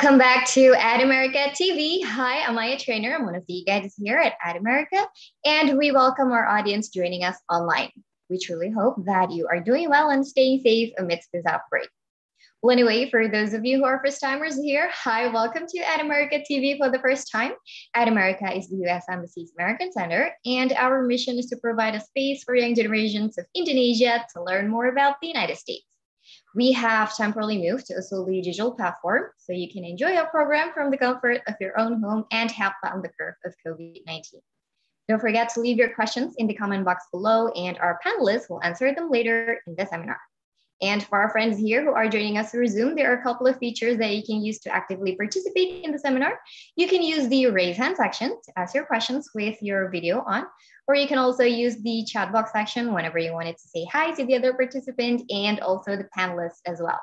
Welcome back to Ad America TV. Hi, I'm Maya Trainer. I'm one of the guides here at Ad America, and we welcome our audience joining us online. We truly hope that you are doing well and staying safe amidst this outbreak. Well, anyway, for those of you who are first timers here, hi, welcome to Ad America TV for the first time. Ad America is the US Embassy's American Center, and our mission is to provide a space for young generations of Indonesia to learn more about the United States. We have temporarily moved to a solely digital platform, so you can enjoy our program from the comfort of your own home and help on the curve of COVID-19. Don't forget to leave your questions in the comment box below and our panelists will answer them later in the seminar. And for our friends here who are joining us through Zoom, there are a couple of features that you can use to actively participate in the seminar. You can use the raise hand section to ask your questions with your video on, or you can also use the chat box section whenever you wanted to say hi to the other participant and also the panelists as well.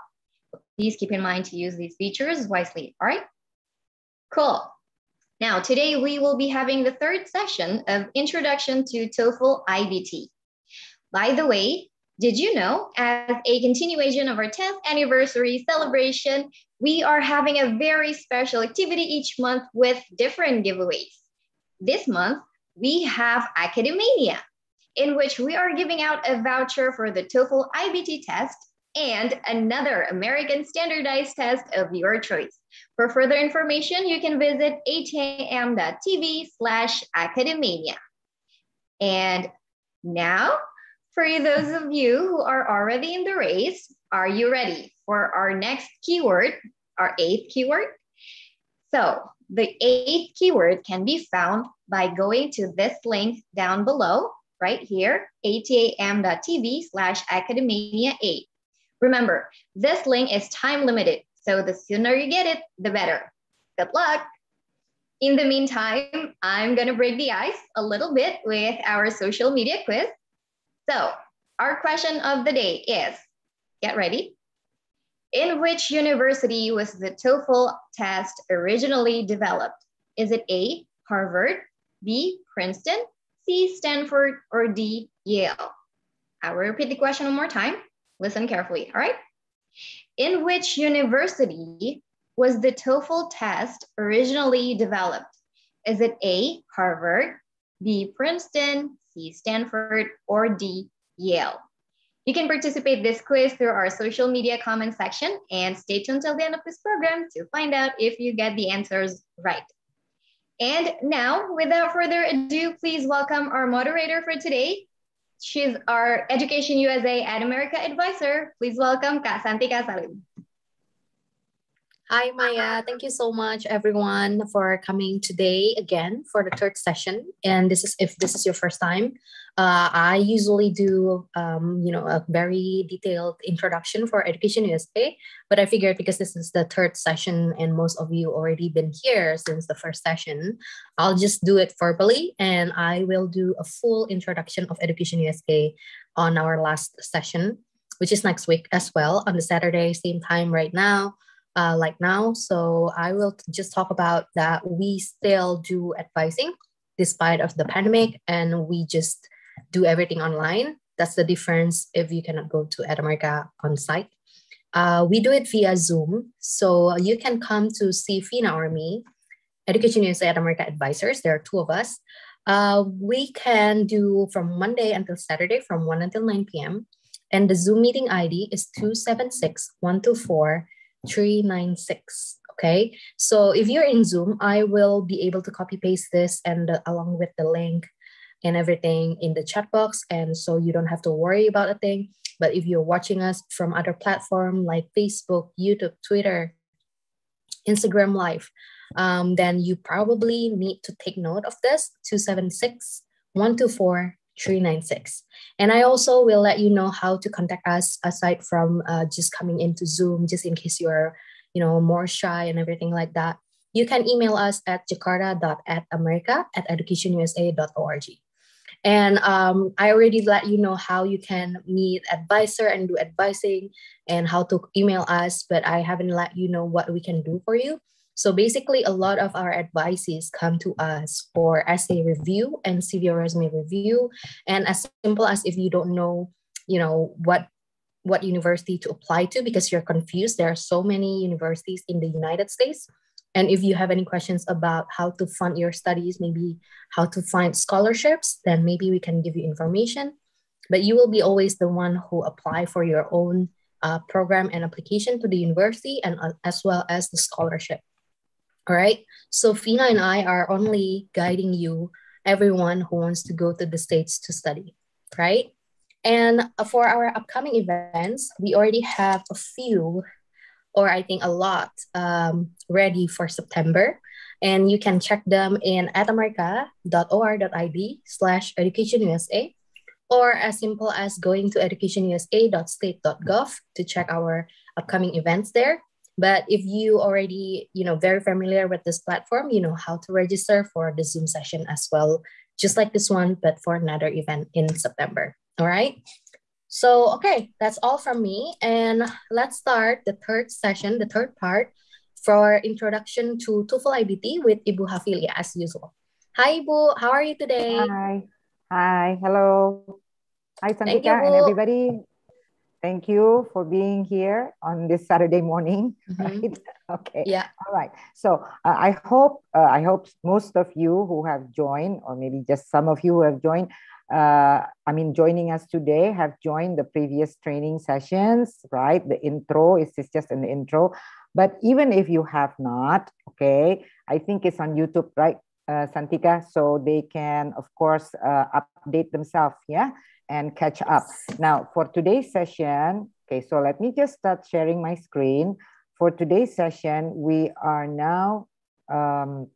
Please keep in mind to use these features wisely, all right? Cool. Now, today we will be having the third session of Introduction to TOEFL IBT. By the way, did you know, as a continuation of our 10th anniversary celebration, we are having a very special activity each month with different giveaways. This month, we have Academania, in which we are giving out a voucher for the TOEFL IBT test and another American standardized test of your choice. For further information, you can visit ham.tv slash academia. And now, for those of you who are already in the race, are you ready for our next keyword, our eighth keyword? So the eighth keyword can be found by going to this link down below, right here, atam.tv slash academia8. Remember, this link is time limited, so the sooner you get it, the better. Good luck! In the meantime, I'm gonna break the ice a little bit with our social media quiz. So our question of the day is, get ready, in which university was the TOEFL test originally developed? Is it A, Harvard, B, Princeton, C, Stanford, or D, Yale? I will repeat the question one more time. Listen carefully, all right? In which university was the TOEFL test originally developed? Is it A, Harvard, B, Princeton, C, Stanford, or D, Yale? You can participate this quiz through our social media comment section and stay tuned till the end of this program to find out if you get the answers right. And now, without further ado, please welcome our moderator for today. She's our Education USA at America advisor. Please welcome Kak Santi Kasalim. Hi, Maya. Thank you so much, everyone, for coming today again for the third session. And this is if this is your first time, uh, I usually do, um, you know, a very detailed introduction for Education USA, but I figured because this is the third session and most of you already been here since the first session, I'll just do it verbally and I will do a full introduction of Education USA on our last session, which is next week as well on the Saturday, same time right now. Uh, like now. So I will just talk about that we still do advising despite of the pandemic and we just do everything online. That's the difference if you cannot go to America on site. Uh, we do it via Zoom. So you can come to see Fina or me, Education USA at America advisors. There are two of us. Uh, we can do from Monday until Saturday from 1 until 9 p.m. And the Zoom meeting ID is 276 124 396. Okay, so if you're in Zoom, I will be able to copy paste this and uh, along with the link and everything in the chat box. And so you don't have to worry about a thing. But if you're watching us from other platform like Facebook, YouTube, Twitter, Instagram Live, um, then you probably need to take note of this 276 124 396. And I also will let you know how to contact us aside from uh, just coming into Zoom, just in case you're, you know, more shy and everything like that. You can email us at jakarta.atamerica at educationusa.org. And um, I already let you know how you can meet advisor and do advising and how to email us, but I haven't let you know what we can do for you. So basically, a lot of our advices come to us for essay review and CV resume review. And as simple as if you don't know, you know, what what university to apply to because you're confused. There are so many universities in the United States. And if you have any questions about how to fund your studies, maybe how to find scholarships, then maybe we can give you information. But you will be always the one who apply for your own uh, program and application to the university and uh, as well as the scholarship. All right. So Fina and I are only guiding you, everyone who wants to go to the States to study, right? And for our upcoming events, we already have a few or I think a lot um, ready for September. And you can check them in at slash educationusa or as simple as going to educationusa.state.gov to check our upcoming events there. But if you already, you know, very familiar with this platform, you know how to register for the Zoom session as well, just like this one, but for another event in September. All right. So, okay, that's all from me. And let's start the third session, the third part for introduction to TOEFL IBT with Ibu Hafilia as usual. Hi, Ibu. How are you today? Hi. Hi. Hello. Hi, Santika you, and everybody. Thank you for being here on this Saturday morning. Mm -hmm. Right? Okay. Yeah. All right. So uh, I hope uh, I hope most of you who have joined, or maybe just some of you who have joined, uh, I mean, joining us today have joined the previous training sessions, right? The intro is, is just an intro. But even if you have not, okay, I think it's on YouTube, right, uh, Santika? So they can, of course, uh, update themselves, yeah, and catch up. Now, for today's session, okay, so let me just start sharing my screen. For today's session, we are now um,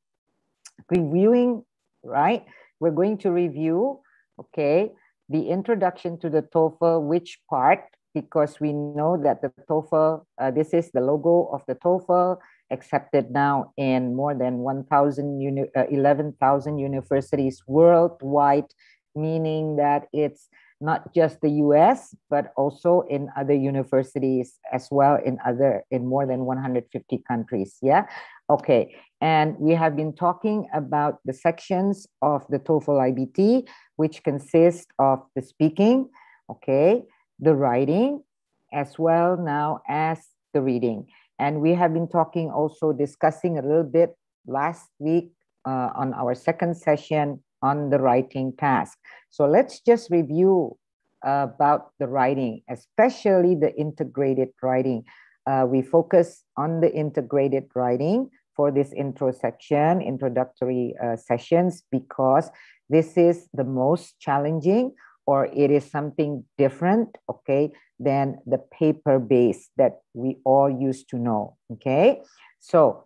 reviewing, right? We're going to review okay? The introduction to the TOEFL, which part? Because we know that the TOEFL, uh, this is the logo of the TOEFL, accepted now in more than 1,000, uni- uh, 11,000 universities worldwide, meaning that it's not just the US, but also in other universities as well in other in more than 150 countries. Yeah. Okay. And we have been talking about the sections of the TOEFL IBT, which consist of the speaking, okay, the writing, as well now as the reading. And we have been talking also discussing a little bit last week uh, on our second session on the writing task. So let's just review uh, about the writing, especially the integrated writing. Uh, we focus on the integrated writing for this intro section, introductory uh, sessions, because this is the most challenging or it is something different, okay, than the paper base that we all used to know, okay? So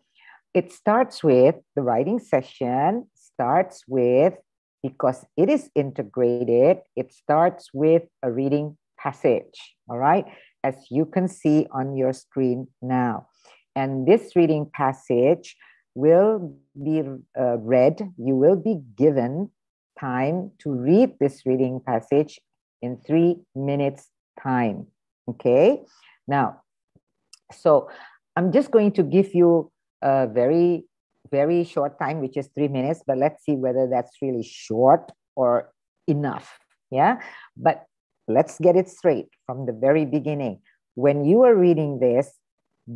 it starts with the writing session starts with, because it is integrated, it starts with a reading passage, all right, as you can see on your screen now. And this reading passage will be uh, read, you will be given time to read this reading passage in three minutes time, okay? Now, so I'm just going to give you a very very short time, which is three minutes, but let's see whether that's really short or enough. Yeah. But let's get it straight from the very beginning. When you are reading this,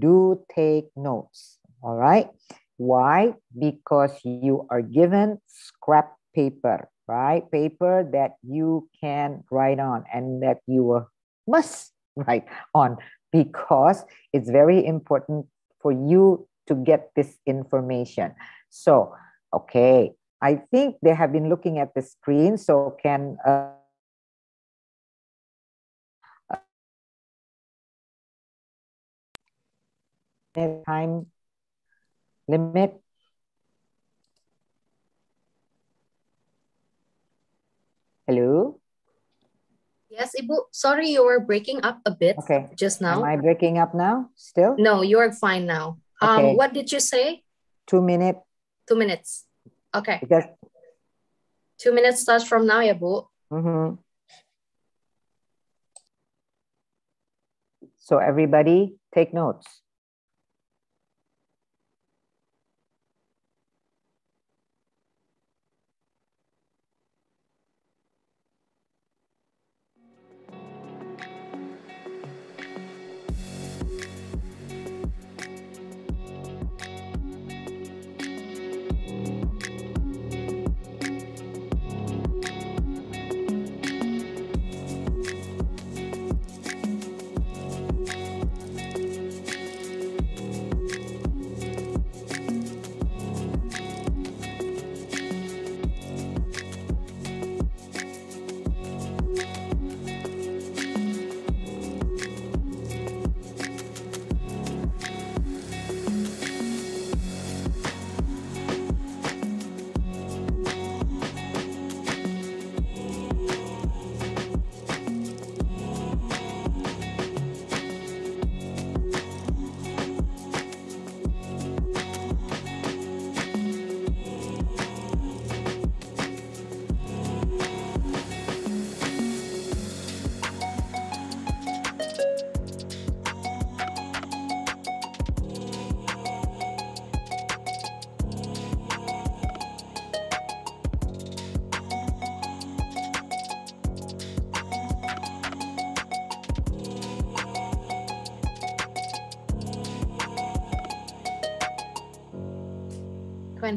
do take notes. All right. Why? Because you are given scrap paper, right? Paper that you can write on and that you must write on because it's very important for you to get this information. So, okay, I think they have been looking at the screen. So can uh, uh, time limit? Hello? Yes, Ibu. Sorry, you were breaking up a bit okay. just now. Am I breaking up now still? No, you're fine now. Um, What did you say? Two minutes. Two minutes. Okay. Because Two minutes starts from now yeah, Bu. Mm-hmm. So everybody take notes.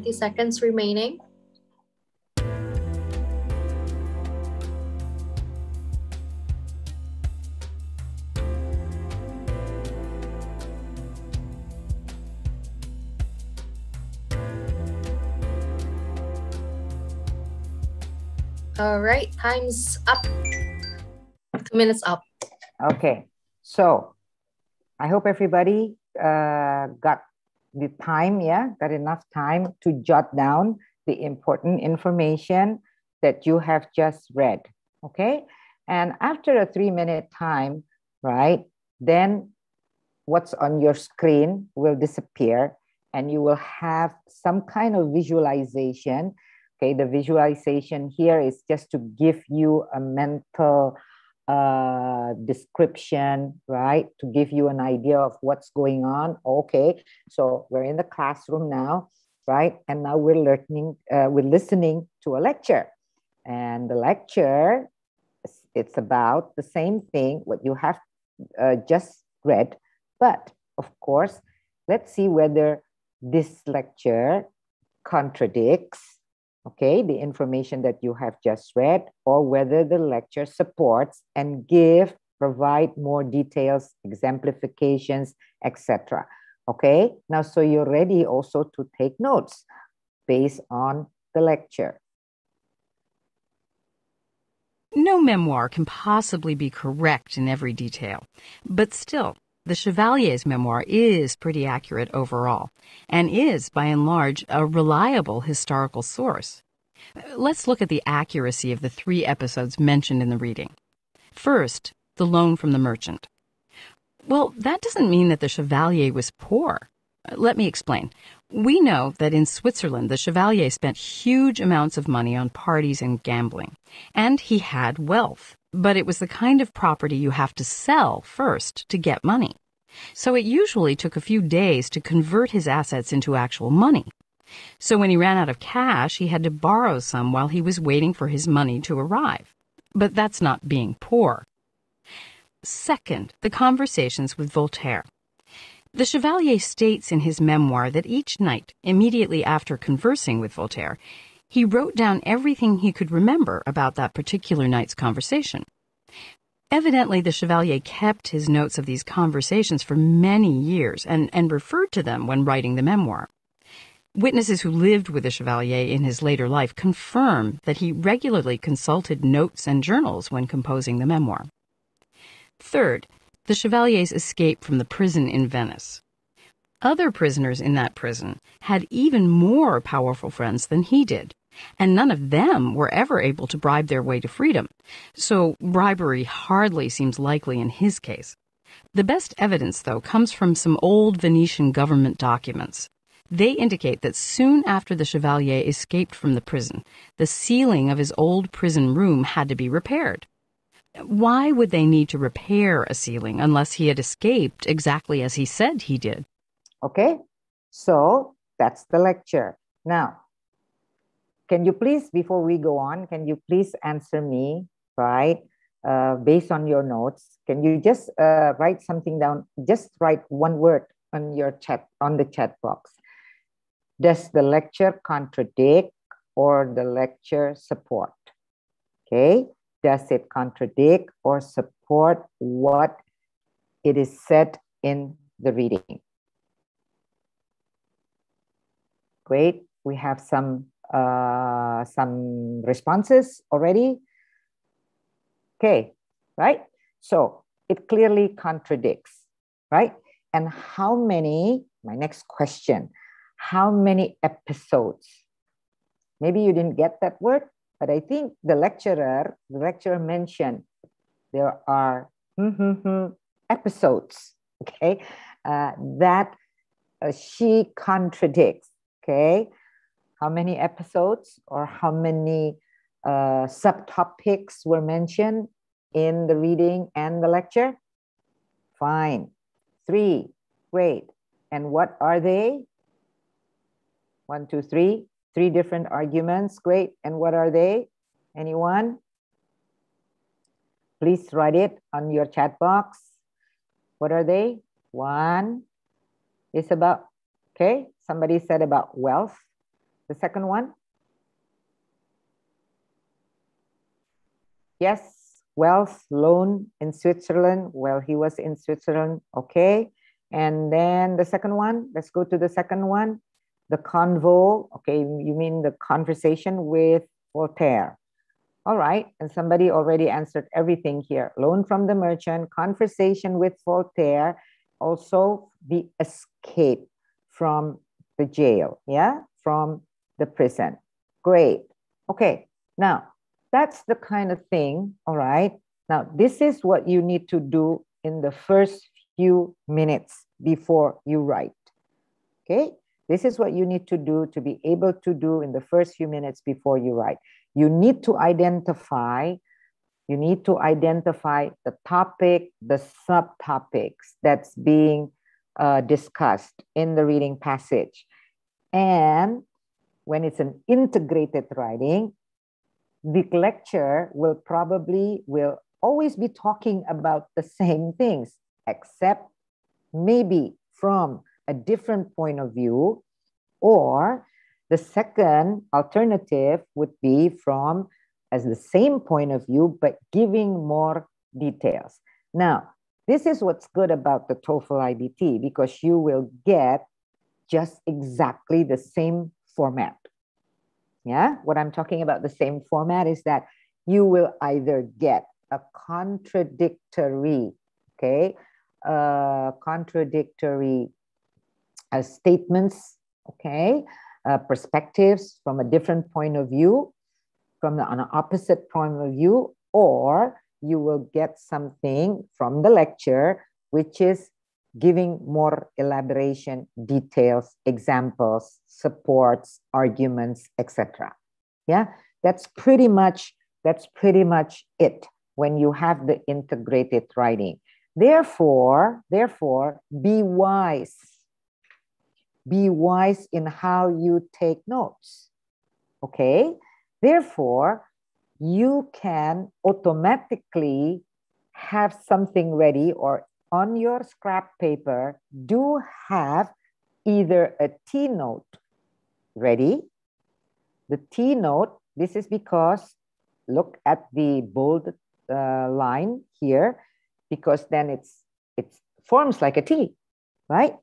20 seconds remaining. All right, time's up. Two minutes up. Okay, so I hope everybody uh, got the time, yeah, got enough time to jot down the important information that you have just read, okay? And after a three minute time, right, then what's on your screen will disappear and you will have some kind of visualization. Okay, the visualization here is just to give you a mental uh, description, right, to give you an idea of what's going on. Okay, so we're in the classroom now, right, and now we're learning, uh, we're listening to a lecture, and the lecture, it's about the same thing what you have uh, just read, but of course, let's see whether this lecture contradicts okay, the information that you have just read, or whether the lecture supports and give, provide more details, exemplifications, etc. Okay, now so you're ready also to take notes based on the lecture. No memoir can possibly be correct in every detail, but still, the Chevalier's memoir is pretty accurate overall, and is, by and large, a reliable historical source. Let's look at the accuracy of the three episodes mentioned in the reading. First, the loan from the merchant. Well, that doesn't mean that the Chevalier was poor. Let me explain. We know that in Switzerland, the Chevalier spent huge amounts of money on parties and gambling, and he had wealth. But it was the kind of property you have to sell first to get money. So it usually took a few days to convert his assets into actual money. So when he ran out of cash, he had to borrow some while he was waiting for his money to arrive. But that's not being poor. Second, the conversations with Voltaire. The Chevalier states in his memoir that each night, immediately after conversing with Voltaire, he wrote down everything he could remember about that particular night's conversation. Evidently, the Chevalier kept his notes of these conversations for many years and, and referred to them when writing the memoir. Witnesses who lived with the Chevalier in his later life confirm that he regularly consulted notes and journals when composing the memoir. Third, the Chevalier's escape from the prison in Venice. Other prisoners in that prison had even more powerful friends than he did and none of them were ever able to bribe their way to freedom, so bribery hardly seems likely in his case. The best evidence, though, comes from some old Venetian government documents. They indicate that soon after the Chevalier escaped from the prison, the ceiling of his old prison room had to be repaired. Why would they need to repair a ceiling unless he had escaped exactly as he said he did? Okay, so that's the lecture. Now, can you please, before we go on, can you please answer me, right? Uh, based on your notes, can you just uh, write something down? Just write one word on your chat on the chat box. Does the lecture contradict or the lecture support? Okay, does it contradict or support what it is said in the reading? Great, we have some uh, some responses already. Okay, right? So it clearly contradicts, right? And how many, my next question, how many episodes? Maybe you didn't get that word, but I think the lecturer, the lecturer mentioned there are hmm, hmm, hmm, episodes, okay, uh, that uh, she contradicts, okay? how many episodes or how many uh, subtopics were mentioned in the reading and the lecture? Fine. Three, great. And what are they? One, two, three. Three different arguments, great. And what are they? Anyone? Please write it on your chat box. What are they? One is about, okay, somebody said about wealth. The second one? Yes, wealth loan in Switzerland. Well, he was in Switzerland. Okay. And then the second one, let's go to the second one. The convo. Okay, you mean the conversation with Voltaire. All right. And somebody already answered everything here. Loan from the merchant, conversation with Voltaire, also the escape from the jail. Yeah. From the prison. Great. Okay. Now, that's the kind of thing. All right. Now, this is what you need to do in the first few minutes before you write. Okay. This is what you need to do to be able to do in the first few minutes before you write. You need to identify you need to identify the topic, the subtopics that's being uh, discussed in the reading passage. And when it's an integrated writing, the lecturer will probably will always be talking about the same things, except maybe from a different point of view. Or the second alternative would be from as the same point of view, but giving more details. Now, this is what's good about the TOEFL IBT because you will get just exactly the same format yeah what i'm talking about the same format is that you will either get a contradictory okay uh, contradictory uh, statements okay uh, perspectives from a different point of view from the, an opposite point of view or you will get something from the lecture which is giving more elaboration, details, examples, supports, arguments, etc. Yeah, that's pretty much that's pretty much it when you have the integrated writing. Therefore, therefore, be wise. Be wise in how you take notes. Okay? Therefore, you can automatically have something ready or on your scrap paper, do have either a T note ready. The T note, this is because look at the bold uh, line here, because then it's it forms like a T, right?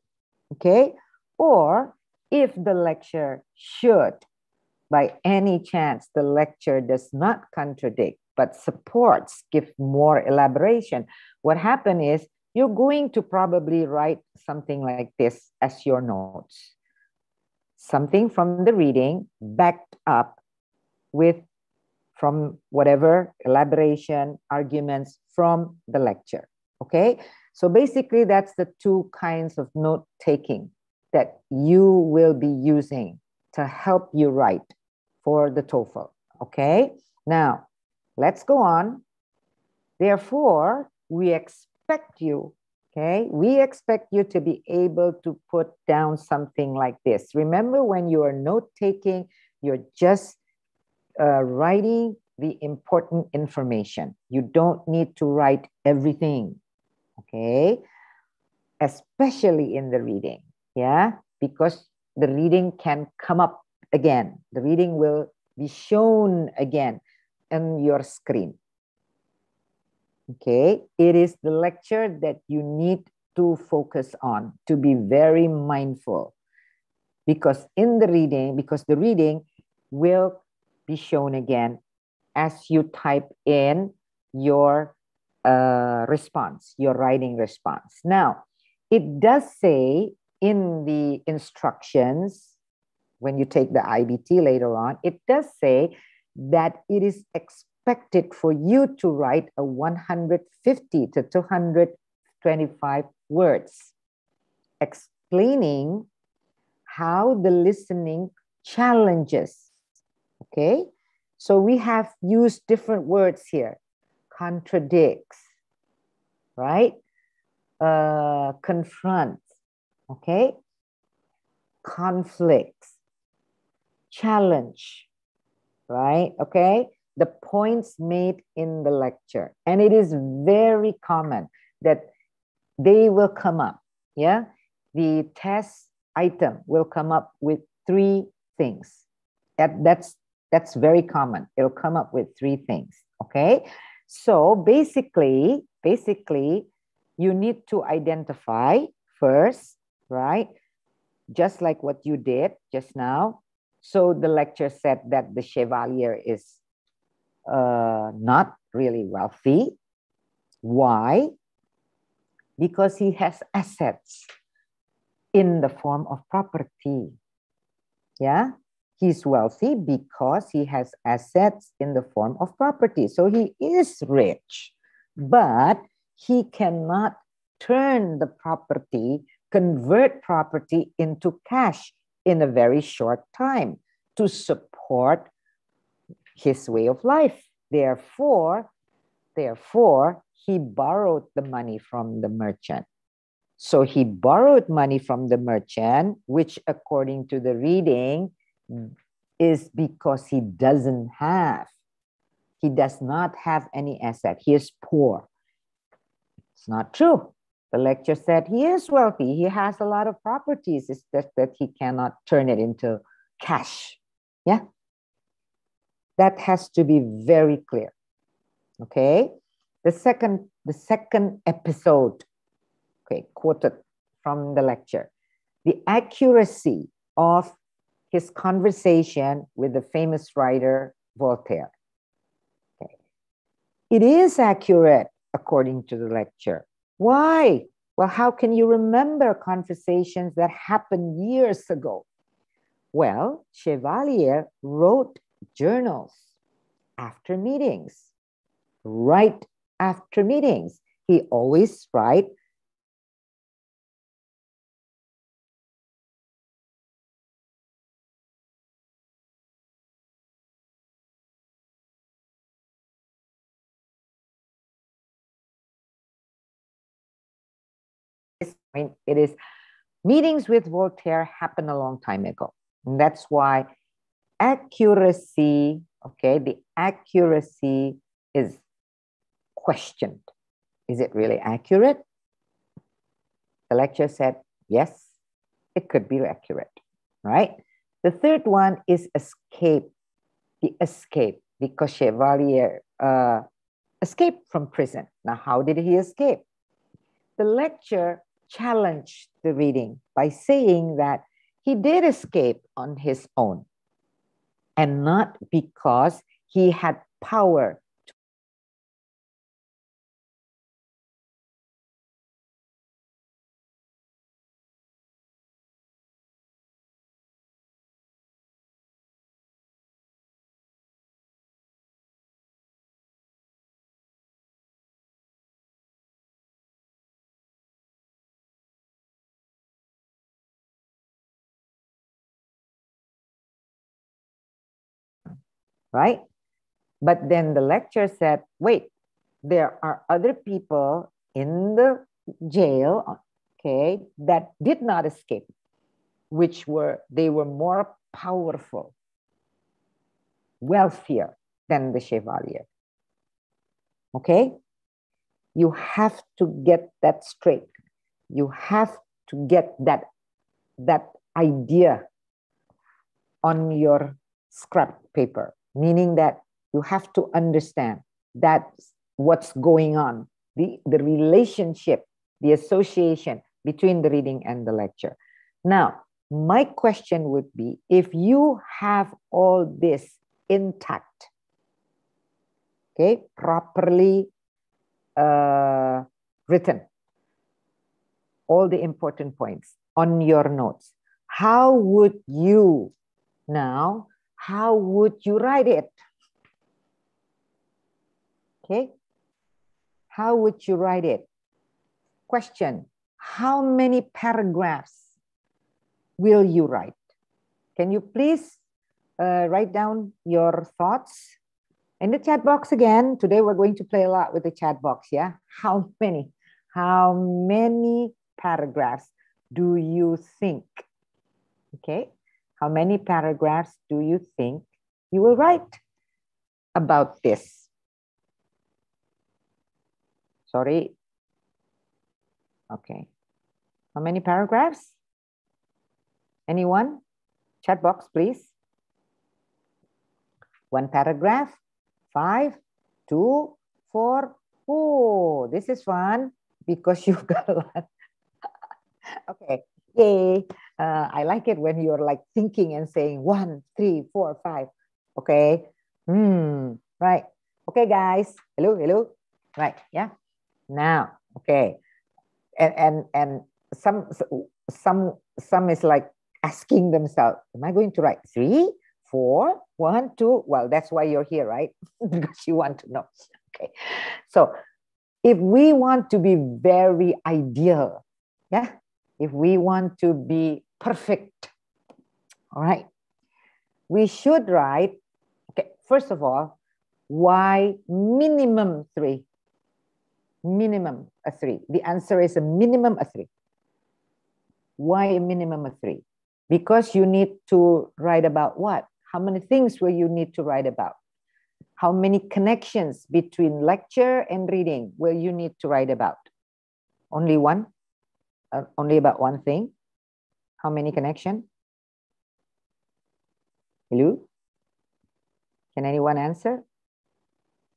Okay. Or if the lecture should, by any chance, the lecture does not contradict but supports, give more elaboration. What happened is you're going to probably write something like this as your notes something from the reading backed up with from whatever elaboration arguments from the lecture okay so basically that's the two kinds of note taking that you will be using to help you write for the TOEFL okay now let's go on therefore we expect expect you, okay? We expect you to be able to put down something like this. Remember when you are note taking, you're just uh, writing the important information. You don't need to write everything, okay? Especially in the reading, yeah? Because the reading can come up again. The reading will be shown again on your screen. Okay, it is the lecture that you need to focus on, to be very mindful. Because in the reading, because the reading will be shown again as you type in your uh, response, your writing response. Now, it does say in the instructions when you take the IBT later on, it does say that it is expected expected for you to write a 150 to 225 words explaining how the listening challenges. Okay, so we have used different words here contradicts, right? Uh, confront, okay? Conflicts, challenge, right? Okay, the points made in the lecture. And it is very common that they will come up. Yeah. The test item will come up with three things. That, that's, that's very common. It'll come up with three things. Okay. So basically, basically, you need to identify first, right? Just like what you did just now. So the lecture said that the Chevalier is uh, not really wealthy. Why? Because he has assets in the form of property. Yeah, he's wealthy because he has assets in the form of property. So he is rich, but he cannot turn the property, convert property into cash in a very short time to support his way of life. Therefore, therefore, he borrowed the money from the merchant. So he borrowed money from the merchant, which, according to the reading, is because he doesn't have. He does not have any asset. He is poor. It's not true. The lecture said he is wealthy. He has a lot of properties. It's just that he cannot turn it into cash. Yeah. That has to be very clear. Okay. The second, the second episode, okay, quoted from the lecture. The accuracy of his conversation with the famous writer Voltaire. Okay. It is accurate according to the lecture. Why? Well, how can you remember conversations that happened years ago? Well, Chevalier wrote journals after meetings, right after meetings. He always write it is meetings with Voltaire happened a long time ago. And that's why accuracy, okay, the accuracy is questioned. Is it really accurate? The lecture said, yes, it could be accurate, right? The third one is escape, the escape, the Chevalier uh, escaped from prison. Now, how did he escape? The lecture challenged the reading by saying that he did escape on his own, and not because he had power right? But then the lecturer said, wait, there are other people in the jail, okay, that did not escape, which were, they were more powerful, wealthier than the Chevalier. Okay? You have to get that straight. You have to get that, that idea on your scrap paper meaning that you have to understand that what's going on, the, the relationship, the association between the reading and the lecture. Now, my question would be if you have all this intact, okay, properly uh, written, all the important points on your notes, how would you now how would you write it? Okay. How would you write it? Question How many paragraphs will you write? Can you please uh, write down your thoughts in the chat box again? Today we're going to play a lot with the chat box. Yeah. How many? How many paragraphs do you think? Okay. How many paragraphs do you think you will write about this? Sorry. Okay. How many paragraphs? Anyone? Chat box, please. One paragraph, five, two, four. Oh, this is fun because you've got a lot. okay. Yay. Uh, I like it when you're like thinking and saying one, three, four, five. Okay. Hmm. Right. Okay, guys. Hello. Hello. Right. Yeah. Now. Okay. And and and some some some is like asking themselves, am I going to write three, four, one, two? Well, that's why you're here, right? because you want to know. Okay. So if we want to be very ideal, yeah, if we want to be perfect. All right. We should write, okay, first of all, why minimum three? Minimum a three. The answer is a minimum a three. Why a minimum a three? Because you need to write about what? How many things will you need to write about? How many connections between lecture and reading will you need to write about? Only one? Uh, only about one thing? How many connection? Hello? Can anyone answer?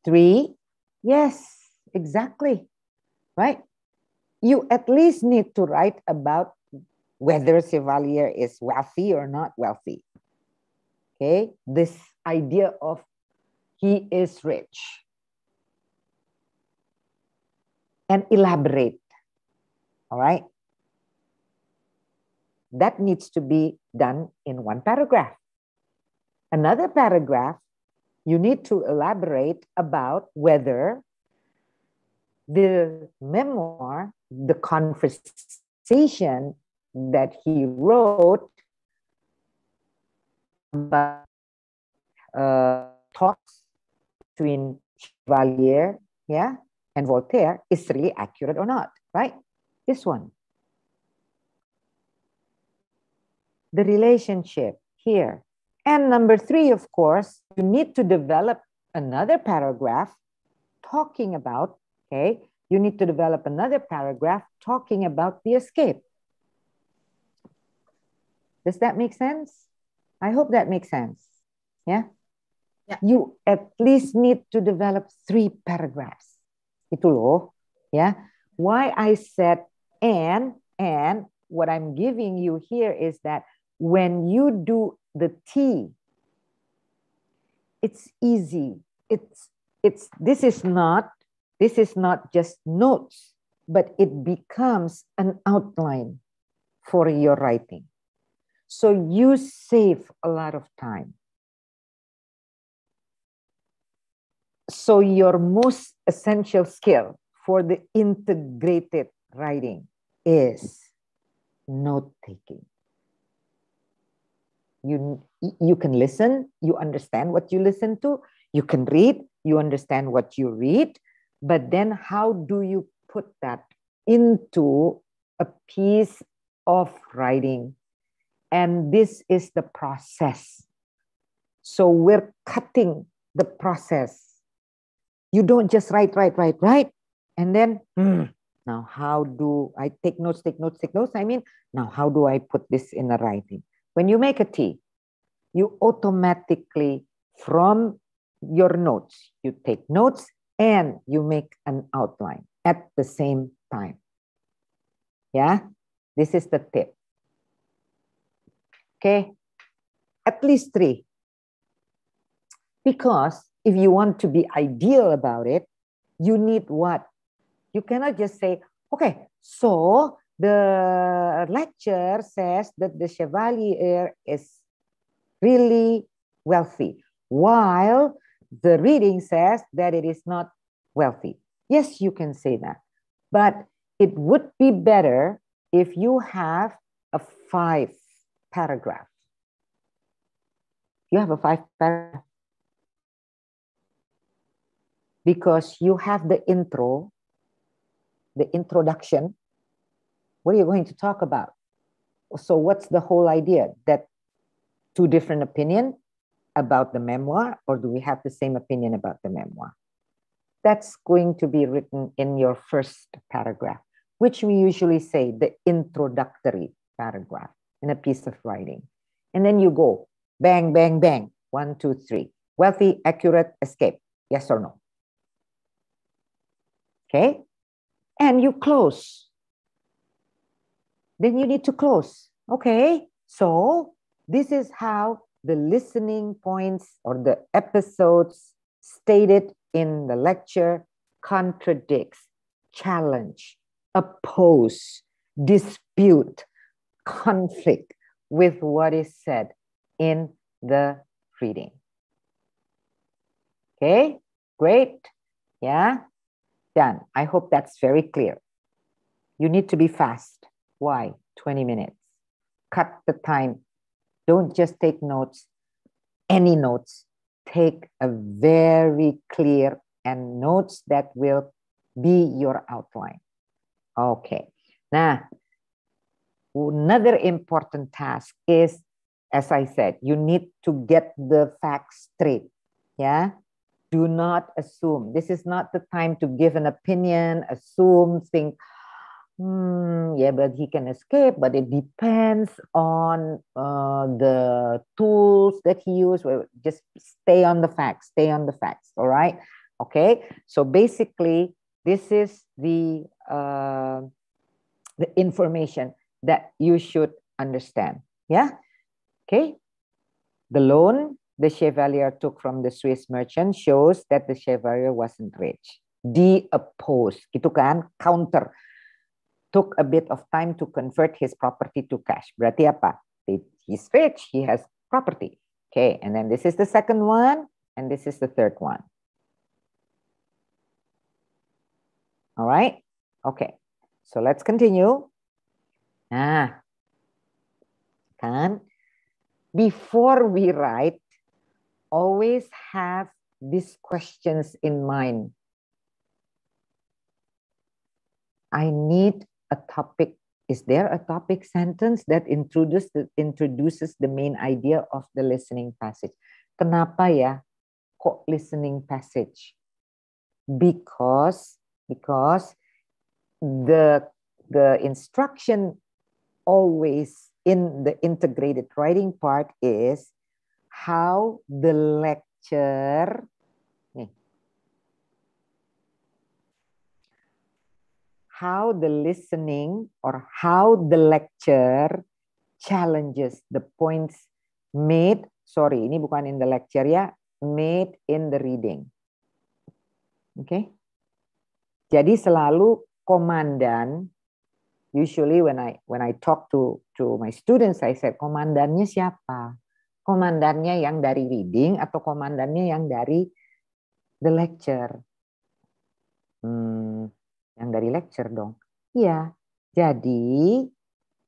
Three? Yes, exactly. Right? You at least need to write about whether Chevalier is wealthy or not wealthy. Okay, this idea of he is rich. And elaborate. All right, that needs to be done in one paragraph. Another paragraph, you need to elaborate about whether the memoir, the conversation that he wrote about uh, talks between Chevalier, yeah, and Voltaire is really accurate or not, right? This one. the relationship here. And number three, of course, you need to develop another paragraph talking about, okay, you need to develop another paragraph talking about the escape. Does that make sense? I hope that makes sense. Yeah? yeah. You at least need to develop three paragraphs. Itu loh. Yeah. Why I said and and what I'm giving you here is that when you do the T, it's easy. It's it's this is not this is not just notes, but it becomes an outline for your writing. So you save a lot of time. So your most essential skill for the integrated writing is note taking you you can listen you understand what you listen to you can read you understand what you read but then how do you put that into a piece of writing and this is the process so we're cutting the process you don't just write write write write and then mm. now how do i take notes take notes take notes i mean now how do i put this in a writing when you make a tea, you automatically, from your notes, you take notes and you make an outline at the same time. Yeah, this is the tip. Okay, at least three. Because if you want to be ideal about it, you need what? You cannot just say, okay, so the lecture says that the Chevalier is really wealthy, while the reading says that it is not wealthy. Yes, you can say that, but it would be better if you have a five paragraph. You have a five paragraph because you have the intro, the introduction, what are you going to talk about? So, what's the whole idea? That two different opinion about the memoir, or do we have the same opinion about the memoir? That's going to be written in your first paragraph, which we usually say the introductory paragraph in a piece of writing. And then you go bang, bang, bang, one, two, three. Wealthy, accurate, escape, yes or no. Okay? And you close then you need to close. Okay, so this is how the listening points or the episodes stated in the lecture contradicts, challenge, oppose, dispute, conflict with what is said in the reading. Okay, great. Yeah, done. I hope that's very clear. You need to be fast. Why 20 minutes? Cut the time. Don't just take notes, any notes. Take a very clear and notes that will be your outline. Okay. Now, another important task is, as I said, you need to get the facts straight. Yeah. Do not assume. This is not the time to give an opinion, assume, think, hmm, yeah, but he can escape, but it depends on uh, the tools that he used. Just stay on the facts, stay on the facts, all right? Okay, so basically, this is the, uh, the information that you should understand, yeah? Okay, the loan the Chevalier took from the Swiss merchant shows that the Chevalier wasn't rich. De oppose gitu kan, counter took a bit of time to convert his property to cash. Berarti apa? He's rich, he has property. Okay, and then this is the second one, and this is the third one. All right, okay. So let's continue. Ah, can Before we write, always have these questions in mind. I need a topic is there a topic sentence that introduces introduces the main idea of the listening passage kenapa ya kok listening passage because because the the instruction always in the integrated writing part is how the lecture how the listening or how the lecture challenges the points made sorry ini bukan in the lecture ya made in the reading oke okay? jadi selalu komandan usually when I when I talk to to my students I said komandannya siapa komandannya yang dari reading atau komandannya yang dari the lecture hmm, yang dari lecture dong. Iya. Jadi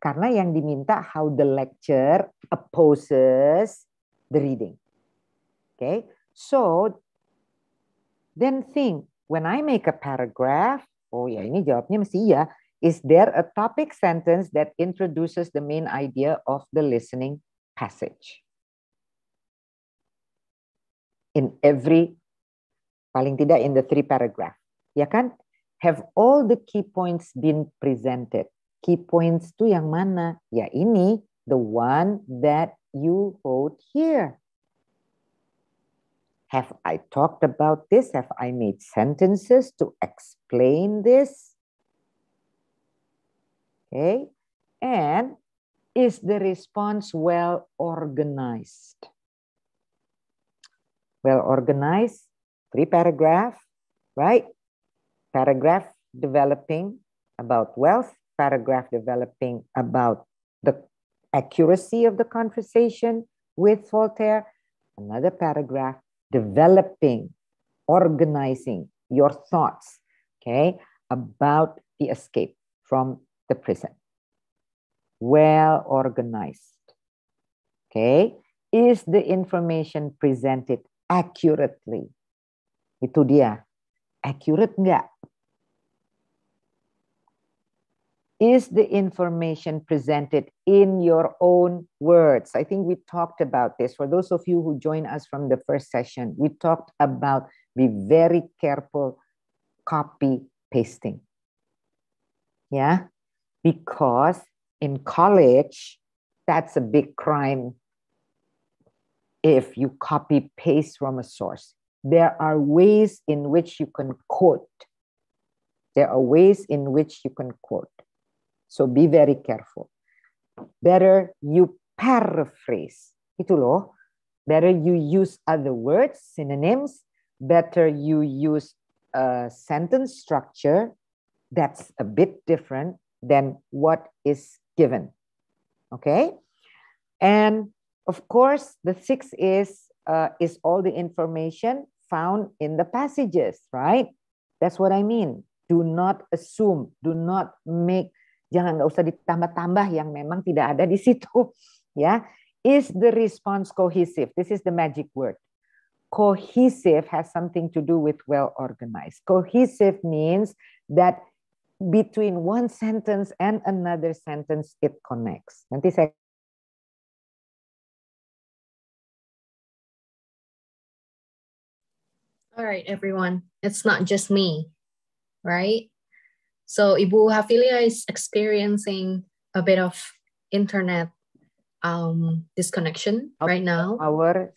karena yang diminta how the lecture opposes the reading. Okay? So then think when I make a paragraph, oh ya ini jawabnya mesti iya. Is there a topic sentence that introduces the main idea of the listening passage? In every paling tidak in the three paragraph. Ya kan? have all the key points been presented? Key points to yang mana? Ya ini, the one that you wrote here. Have I talked about this? Have I made sentences to explain this? Okay. And is the response well organized? Well organized, three paragraph, right? paragraph developing about wealth, paragraph developing about the accuracy of the conversation with Voltaire, another paragraph developing, organizing your thoughts, okay, about the escape from the prison. Well organized, okay? Is the information presented accurately? Itu dia. Accurate nggak? is the information presented in your own words? I think we talked about this. For those of you who join us from the first session, we talked about be very careful copy pasting. Yeah, because in college, that's a big crime if you copy paste from a source. There are ways in which you can quote. There are ways in which you can quote. So be very careful. Better you paraphrase. Itu Better you use other words, synonyms. Better you use a sentence structure that's a bit different than what is given. Okay? And of course, the sixth is uh, is all the information found in the passages, right? That's what I mean. Do not assume, do not make jangan nggak usah ditambah-tambah yang memang tidak ada di situ ya is the response cohesive this is the magic word cohesive has something to do with well organized cohesive means that between one sentence and another sentence it connects nanti saya All right, everyone. It's not just me, right? So Ibu Hafilia is experiencing a bit of internet um, disconnection right now. Our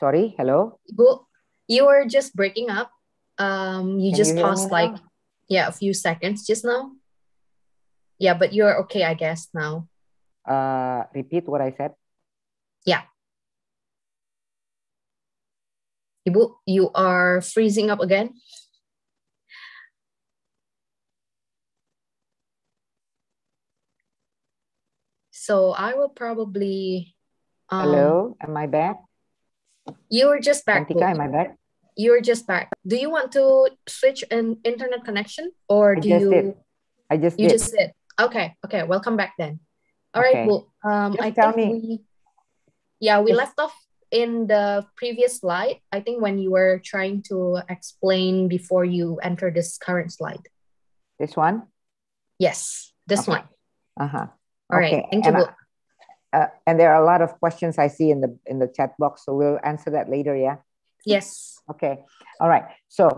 sorry, hello. Ibu, you were just breaking up. Um, you Can just you paused like now? yeah a few seconds just now. Yeah, but you're okay, I guess now. Uh, repeat what I said. Yeah. Ibu, you are freezing up again. So I will probably. Um, Hello, am I back? You were just back. Antika, am I back? You were just back. Do you want to switch an internet connection or do you? Did. I just you did. just did. Okay, okay. Welcome back then. All okay. right. Well, um, I tell think me. we. Yeah, we just... left off in the previous slide. I think when you were trying to explain before you enter this current slide. This one. Yes, this okay. one. Uh huh. All okay. right. Thank and uh, and there are a lot of questions I see in the in the chat box, so we'll answer that later. Yeah. Yes. Okay. All right. So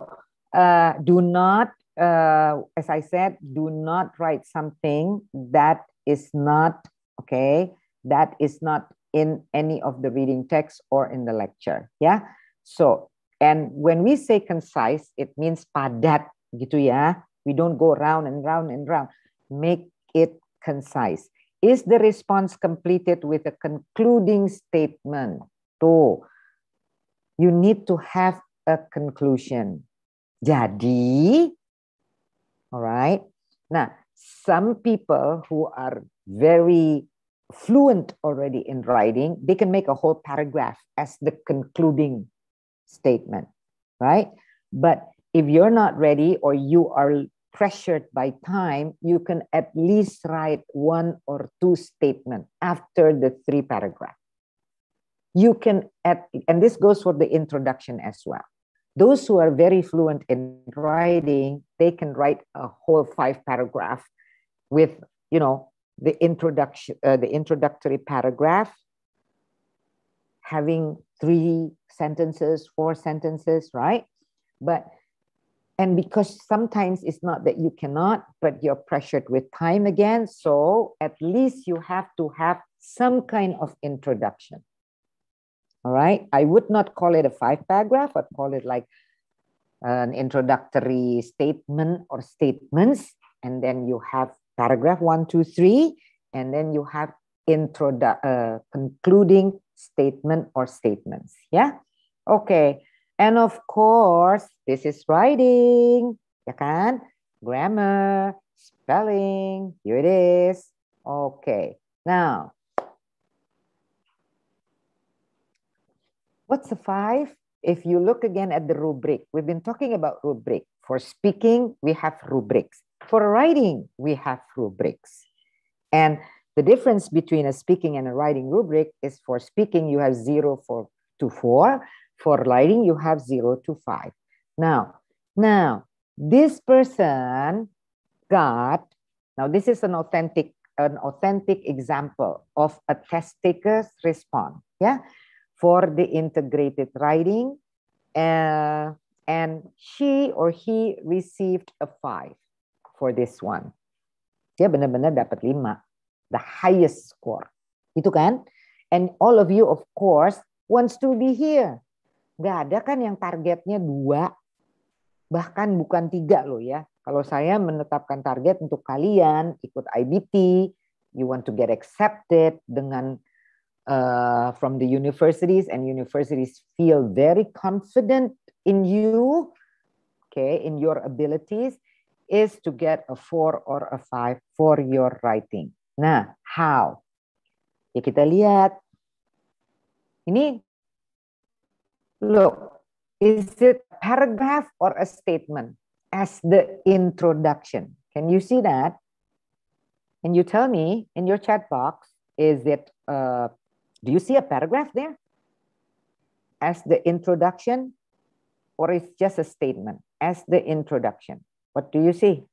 uh, do not, uh, as I said, do not write something that is not okay. That is not in any of the reading text or in the lecture. Yeah. So and when we say concise, it means padat gitu ya. We don't go round and round and round. Make it concise. Is the response completed with a concluding statement? So you need to have a conclusion. Jadi, alright. Now, some people who are very fluent already in writing, they can make a whole paragraph as the concluding statement, right? But if you're not ready or you are pressured by time, you can at least write one or two statements after the three paragraph. You can, add, and this goes for the introduction as well. Those who are very fluent in writing, they can write a whole five paragraph with, you know, the introduction, uh, the introductory paragraph, having three sentences, four sentences, right? But and because sometimes it's not that you cannot but you're pressured with time again so at least you have to have some kind of introduction all right i would not call it a five paragraph i'd call it like an introductory statement or statements and then you have paragraph one two three and then you have introdu- uh, concluding statement or statements yeah okay and of course, this is writing, ya kan? Grammar, spelling, here it is. Okay, now, what's the five? If you look again at the rubric, we've been talking about rubric. For speaking, we have rubrics. For writing, we have rubrics. And the difference between a speaking and a writing rubric is for speaking, you have zero for, to four. For lighting, you have 0 to 5. Now, now this person got, now this is an authentic, an authentic example of a test taker's response, yeah, for the integrated writing. Uh, and she or he received a 5 for this one. Dia benar-benar dapat 5, the highest score. Itu kan? And all of you, of course, wants to be here nggak ada kan yang targetnya dua, bahkan bukan tiga loh ya. Kalau saya menetapkan target untuk kalian ikut IBT, you want to get accepted dengan uh, from the universities and universities feel very confident in you, okay, in your abilities, is to get a four or a five for your writing. Nah, how? Ya kita lihat. Ini Look, is it a paragraph or a statement as the introduction? Can you see that? Can you tell me in your chat box, is it, uh, do you see a paragraph there? As the introduction or it's just a statement? As the introduction, what do you see?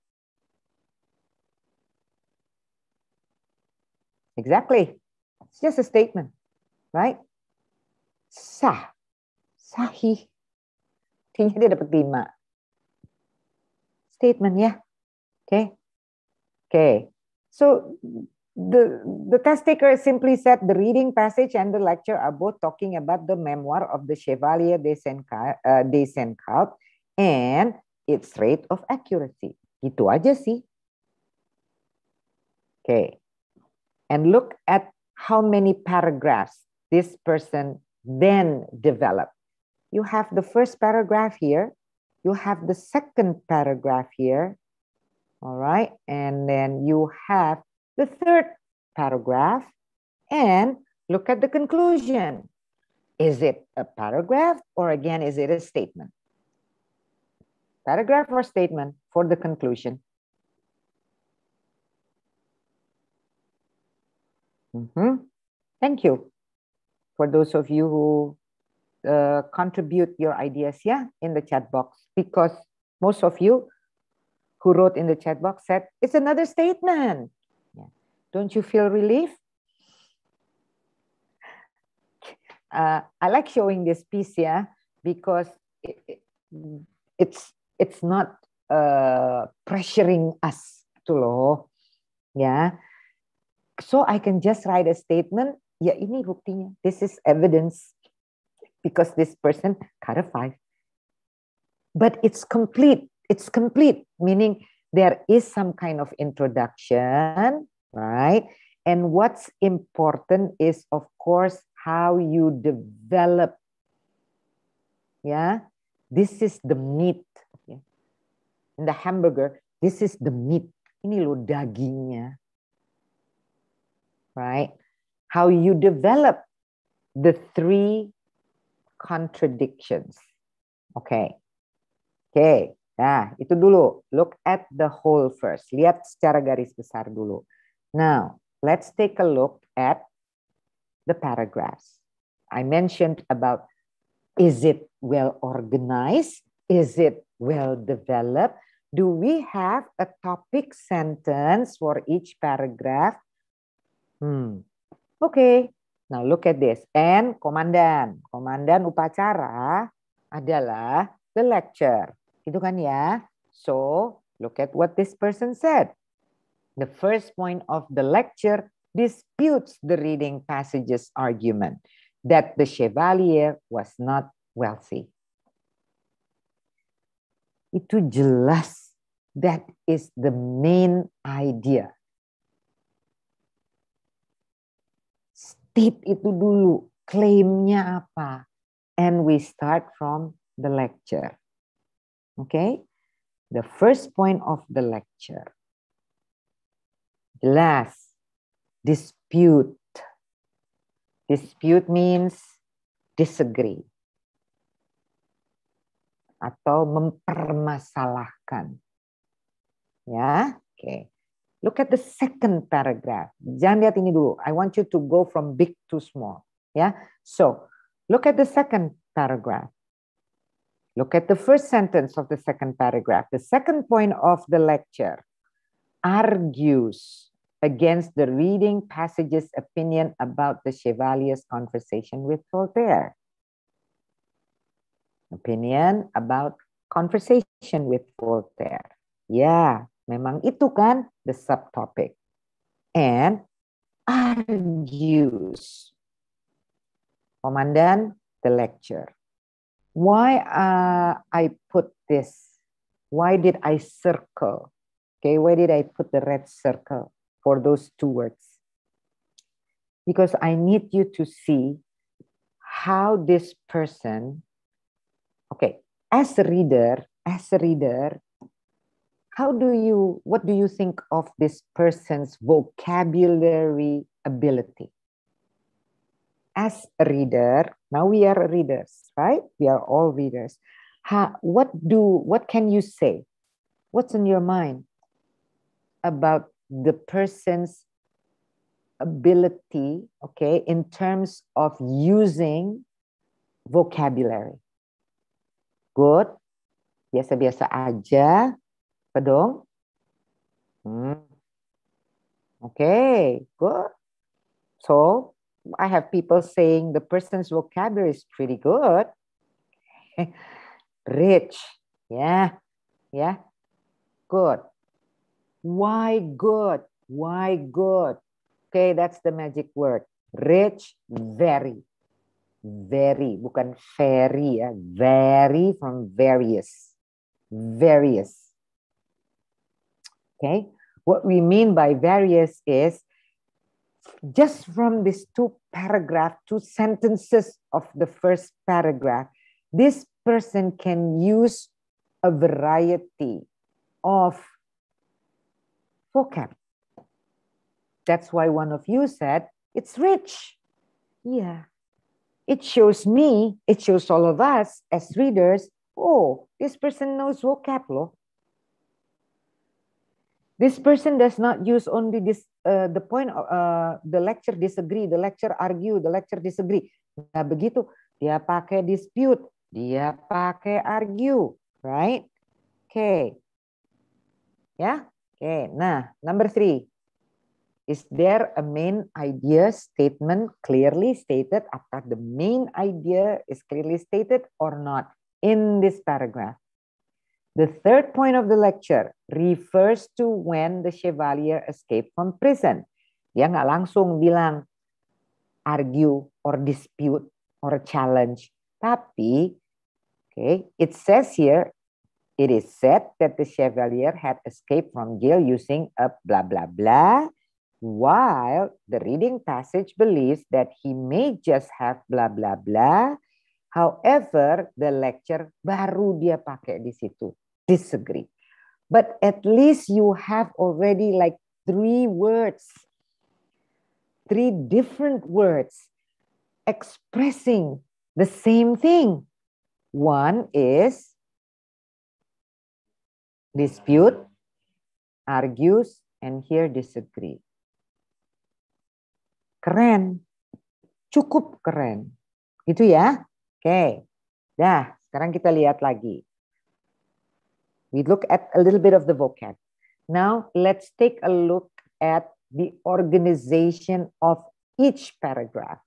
Exactly. It's just a statement, right? Sa. sahih. Artinya dia dapat lima. Statement ya. Oke. Okay. Oke. Okay. So the the test taker simply said the reading passage and the lecture are both talking about the memoir of the Chevalier de Sencal, uh, de and its rate of accuracy. Itu aja sih. Oke. Okay. And look at how many paragraphs this person then developed. you have the first paragraph here, you have the second paragraph here, all right? And then you have the third paragraph, and look at the conclusion. Is it a paragraph or again, is it a statement? Paragraph or statement for the conclusion. Mm -hmm. Thank you. For those of you who uh, contribute your ideas, yeah, in the chat box because most of you who wrote in the chat box said it's another statement. Yeah. Don't you feel relief? Uh, I like showing this piece, yeah, because it, it, it's it's not uh, pressuring us to law yeah. So I can just write a statement. Yeah, ini buktinya. This is evidence because this person cut a five. But it's complete. It's complete, meaning there is some kind of introduction, right? And what's important is, of course, how you develop. Yeah, this is the meat. Yeah. In the hamburger, this is the meat. Ini lo dagingnya. Right? How you develop the three contradictions. Okay. Okay. Nah, itu dulu. Look at the whole first. Lihat secara garis besar dulu. Now, let's take a look at the paragraphs. I mentioned about is it well organized? Is it well developed? Do we have a topic sentence for each paragraph? Hmm. Okay, Nah, look at this. And komandan. Komandan upacara adalah the lecture. Itu kan ya. So look at what this person said. The first point of the lecture disputes the reading passage's argument that the chevalier was not wealthy. Itu jelas. That is the main idea. tip itu dulu klaimnya apa and we start from the lecture okay the first point of the lecture jelas dispute dispute means disagree atau mempermasalahkan ya oke okay. Look at the second paragraph. Jangan lihat ini dulu. I want you to go from big to small. Yeah. So look at the second paragraph. Look at the first sentence of the second paragraph. The second point of the lecture argues against the reading passage's opinion about the Chevalier's conversation with Voltaire. Opinion about conversation with Voltaire. Yeah, Memang itu kan the subtopic. And argues. Komandan the lecture. Why uh, I put this? Why did I circle? Okay, why did I put the red circle for those two words? Because I need you to see how this person, okay, as a reader, as a reader, how do you what do you think of this person's vocabulary ability as a reader now we are readers right we are all readers how, what do what can you say what's in your mind about the person's ability okay in terms of using vocabulary good biasa-biasa aja Padong. Hmm. Okay, good. So I have people saying the person's vocabulary is pretty good. Rich. Yeah. Yeah. Good. Why good? Why good? Okay, that's the magic word. Rich, very. Very, bukan very ya. Very from various. Various. Okay. What we mean by various is just from these two paragraph, two sentences of the first paragraph, this person can use a variety of vocab. That's why one of you said, it's rich. Yeah. It shows me, it shows all of us as readers, oh, this person knows vocab. this person does not use only this uh, the point uh, the lecture disagree the lecture argue the lecture disagree nah begitu dia pakai dispute dia pakai argue right okay. ya yeah? oke okay. nah number three is there a main idea statement clearly stated apakah the main idea is clearly stated or not in this paragraph The third point of the lecture refers to when the Chevalier escaped from prison. Dia nggak langsung bilang argue or dispute or challenge. Tapi, okay, it says here, it is said that the Chevalier had escaped from jail using a blah blah blah, while the reading passage believes that he may just have blah blah blah. However, the lecture baru dia pakai di situ disagree. But at least you have already like three words, three different words expressing the same thing. One is dispute, argues, and here disagree. Keren, cukup keren. Gitu ya. Oke, dah sekarang kita lihat lagi. We look at a little bit of the vocab. Now let's take a look at the organization of each paragraph.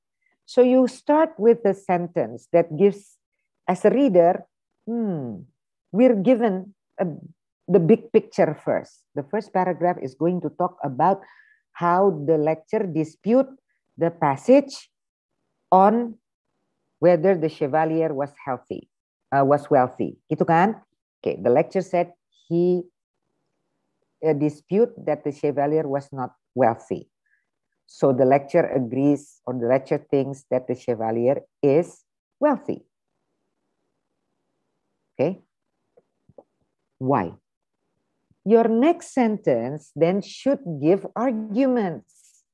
So you start with the sentence that gives, as a reader, hmm, we're given a, um, the big picture first. The first paragraph is going to talk about how the lecture dispute the passage on whether the chevalier was healthy, uh, was wealthy. Gitu kan? Okay, the lecture said he uh, dispute that the Chevalier was not wealthy. So the lecture agrees or the lecture thinks that the Chevalier is wealthy. Okay. Why? Your next sentence then should give arguments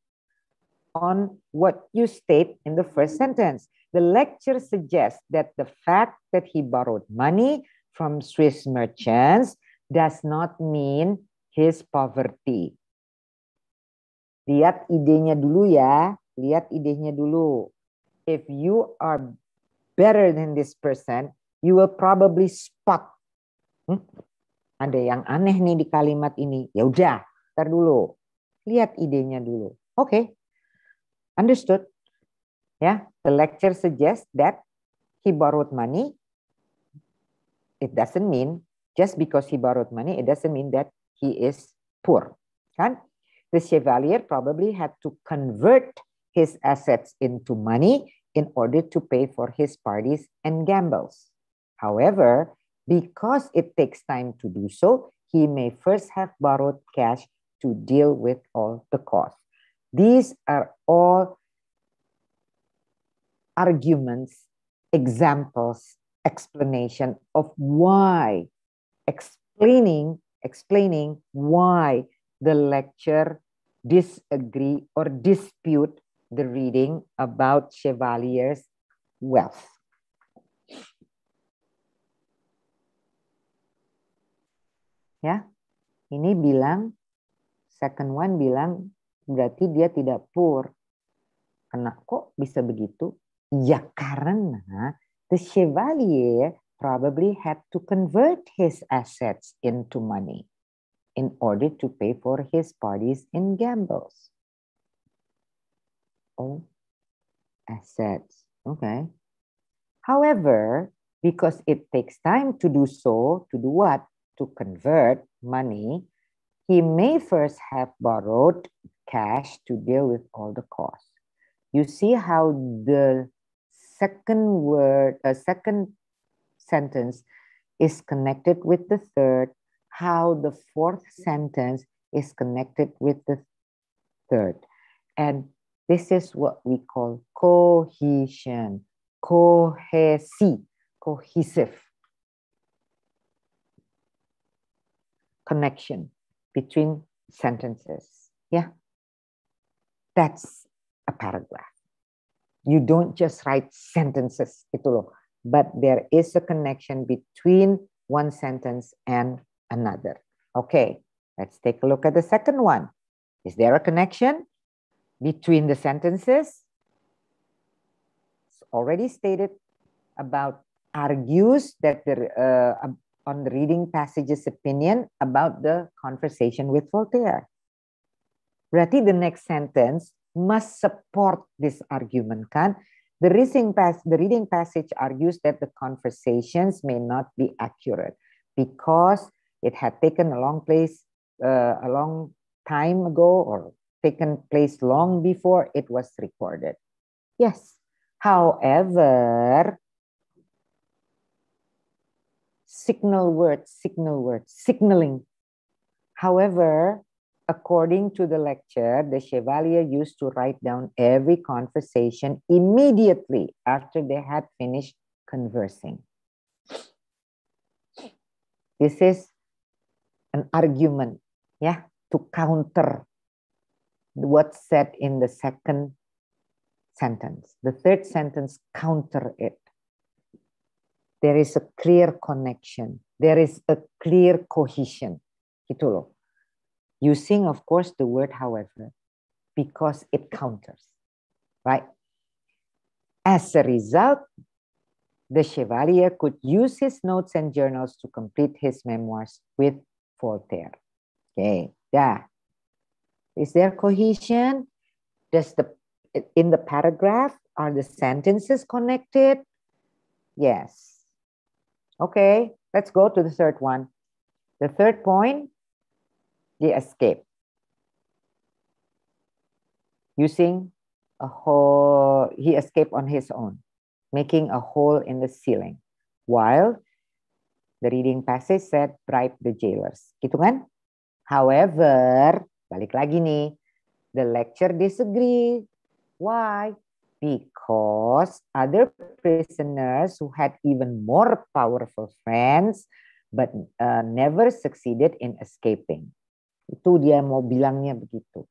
on what you state in the first sentence. The lecture suggests that the fact that he borrowed money from Swiss merchants does not mean his poverty. Lihat idenya dulu ya, lihat idenya dulu. If you are better than this person, you will probably spot. Hmm? Ada yang aneh nih di kalimat ini. Ya udah, ntar dulu. Lihat idenya dulu. Oke, okay. understood. Ya, yeah. the lecture suggests that he borrowed money it doesn't mean just because he borrowed money, it doesn't mean that he is poor. Kan? The chevalier probably had to convert his assets into money in order to pay for his parties and gambles. However, because it takes time to do so, he may first have borrowed cash to deal with all the costs. These are all arguments, examples explanation of why explaining explaining why the lecture disagree or dispute the reading about chevalier's wealth ya ini bilang second one bilang berarti dia tidak poor kena kok bisa begitu ya karena the chevalier probably had to convert his assets into money in order to pay for his parties and gambles. Oh, assets. Okay. However, because it takes time to do so, to do what? To convert money, he may first have borrowed cash to deal with all the costs. You see how the second word, a second sentence is connected with the third, how the fourth sentence is connected with the third. And this is what we call cohesion, cohesi, cohesive connection between sentences. Yeah. That's a paragraph you don't just write sentences itu loh but there is a connection between one sentence and another okay let's take a look at the second one is there a connection between the sentences it's already stated about argues that the uh, on the reading passage's opinion about the conversation with Voltaire. Berarti the next sentence must support this argument kan the reading, pas- the reading passage argues that the conversations may not be accurate because it had taken a long place uh, a long time ago or taken place long before it was recorded yes however signal word signal word signaling however According to the lecture, the Chevalier used to write down every conversation immediately after they had finished conversing. This is an argument, yeah, to counter what's said in the second sentence. The third sentence counter it. There is a clear connection. There is a clear cohesion. Gitu loh using, of course, the word however, because it counters, right? As a result, the Chevalier could use his notes and journals to complete his memoirs with Voltaire. Okay, yeah. Is there cohesion? Does the in the paragraph are the sentences connected? Yes. Okay, let's go to the third one. The third point he escape using a hole. He escaped on his own, making a hole in the ceiling. While the reading passage said, bribe the jailers. Gitu kan? However, balik lagi nih, the lecture disagreed Why? Because other prisoners who had even more powerful friends but uh, never succeeded in escaping. Itu dia mau bilangnya begitu.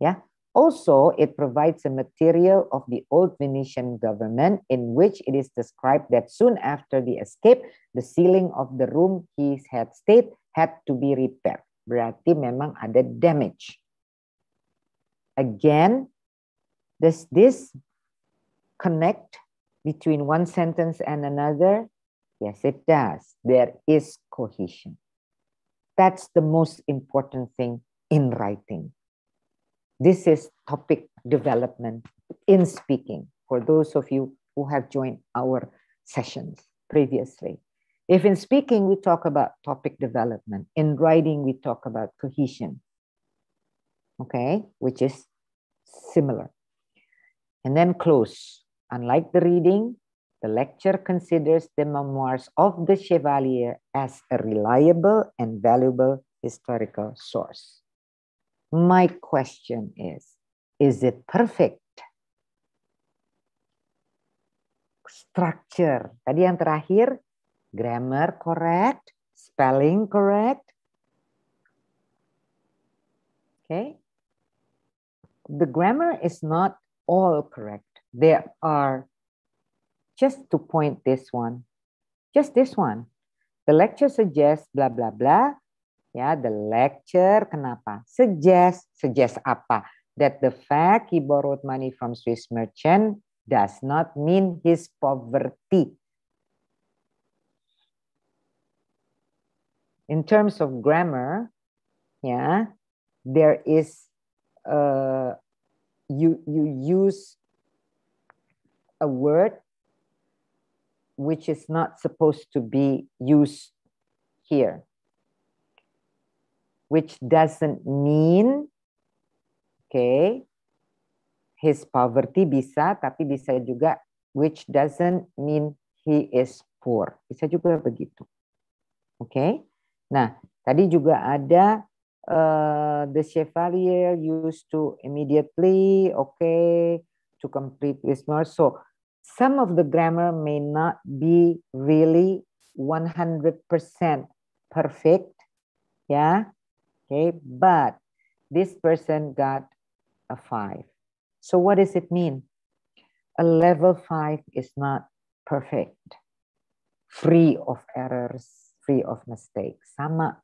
Ya. Also, it provides a material of the old Venetian government in which it is described that soon after the escape, the ceiling of the room he had stayed had to be repaired. Berarti memang ada damage. Again, does this connect between one sentence and another? Yes, it does. There is cohesion. That's the most important thing in writing. This is topic development in speaking for those of you who have joined our sessions previously. If in speaking we talk about topic development, in writing we talk about cohesion, okay, which is similar. And then close. Unlike the reading, the lecture considers the memoirs of the Chevalier as a reliable and valuable historical source. My question is Is it perfect? Structure tadi yang terakhir, grammar correct, spelling correct. Okay, the grammar is not all correct. There are just to point this one, just this one. The lecture suggests blah, blah, blah. Yeah, the lecture kenapa? Suggest, suggest apa? That the fact he borrowed money from Swiss merchant does not mean his poverty. In terms of grammar, yeah, there is uh, you you use a word which is not supposed to be used here, which doesn't mean, okay, his poverty bisa, tapi bisa juga which doesn't mean he is poor. Bisa juga begitu. Oke. Okay? Nah, tadi juga ada uh, the chevalier used to immediately, okay, to complete his more. So some of the grammar may not be really 100% perfect. Yeah. Okay. But this person got a five. So, what does it mean? A level five is not perfect, free of errors, free of mistakes. Sama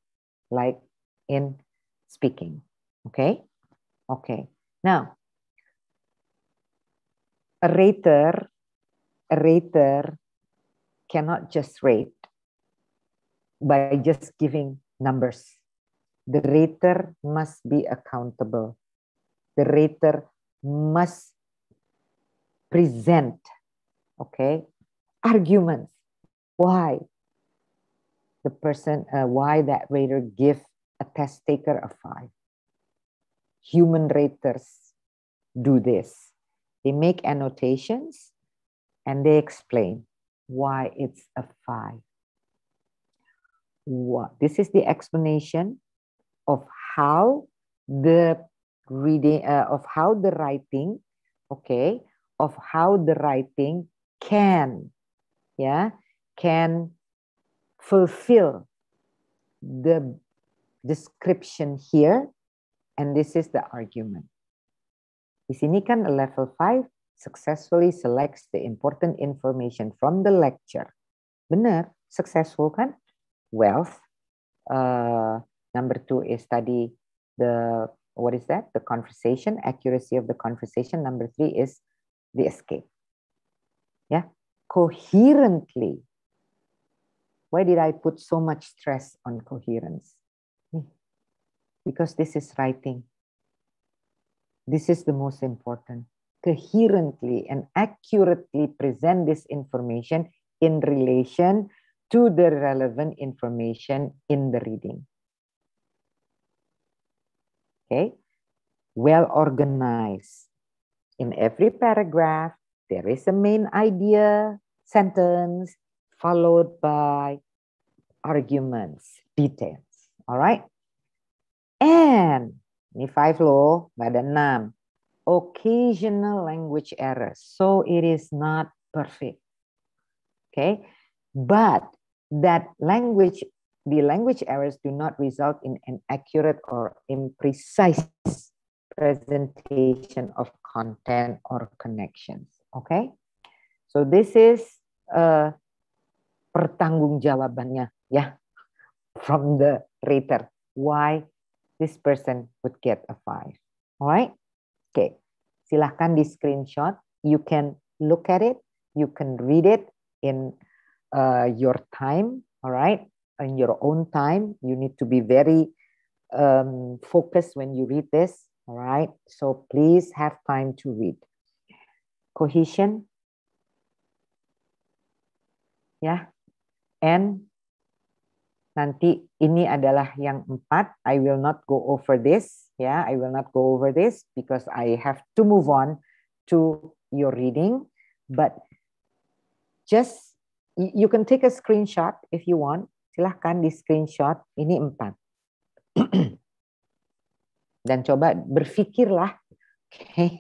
like in speaking. Okay. Okay. Now, a rater a rater cannot just rate by just giving numbers. The rater must be accountable. The rater must present, okay, arguments. Why the person, uh, why that rater give a test taker a five. Human raters do this. They make annotations and they explain why it's a five. What, this is the explanation of how the reading uh, of how the writing, okay, of how the writing can, yeah, can fulfill the description here, and this is the argument. Di sini kan level five? successfully selects the important information from the lecture. Benar, successful kan? Wealth. Uh, number two is study the, what is that? The conversation, accuracy of the conversation. Number three is the escape. Yeah, coherently. Why did I put so much stress on coherence? Hmm. Because this is writing. This is the most important coherently and accurately present this information in relation to the relevant information in the reading. Okay, well organized. In every paragraph, there is a main idea, sentence, followed by arguments, details. All right. And ini five loh, badan enam occasional language errors. So it is not perfect. Okay. But that language, the language errors do not result in an accurate or imprecise presentation of content or connections. Okay. So this is uh, pertanggungjawabannya yeah, from the reader why this person would get a five. All right. Oke, silahkan di screenshot. You can look at it, you can read it in uh, your time, alright, in your own time. You need to be very um, focused when you read this, alright. So please have time to read. Cohesion, yeah, and nanti ini adalah yang empat. I will not go over this. Ya, yeah, I will not go over this because I have to move on to your reading. But just you can take a screenshot if you want. Silahkan di screenshot. Ini empat. Dan coba berpikirlah. Oke, okay,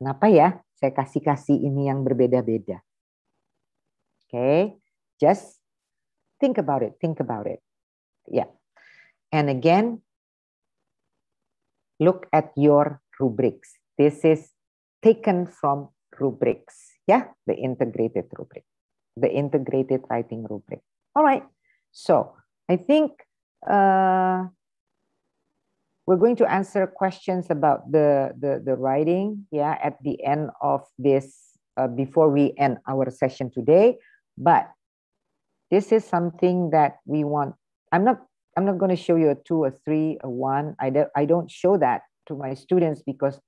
kenapa ya saya kasih-kasih ini yang berbeda-beda? Oke, okay, just think about it, think about it. Yeah. And again, look at your rubrics. This is taken from rubrics. Yeah, the integrated rubric, the integrated writing rubric. All right. So I think uh, we're going to answer questions about the, the, the writing, yeah, at the end of this, uh, before we end our session today. But this is something that we want. I'm not I'm not going to show you a two, a three, a one. I don't I don't show that to my students because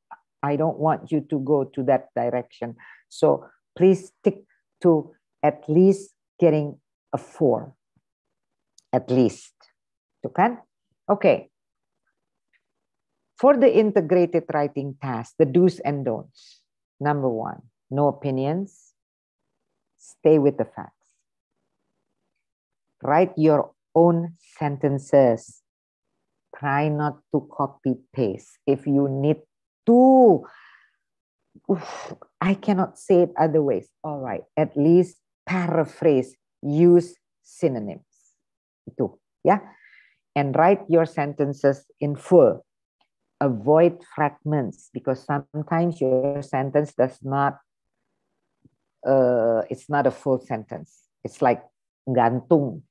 I don't want you to go to that direction. So please stick to at least getting a four. At least. Itu Okay. For the integrated writing task, the do's and don'ts. Number one, no opinions. Stay with the facts. Write your own sentences. Try not to copy paste. If you need to, oof, I cannot say it other ways. All right, at least paraphrase, use synonyms. Itu, Yeah? And write your sentences in full. Avoid fragments because sometimes your sentence does not uh, it's not a full sentence. It's like gantung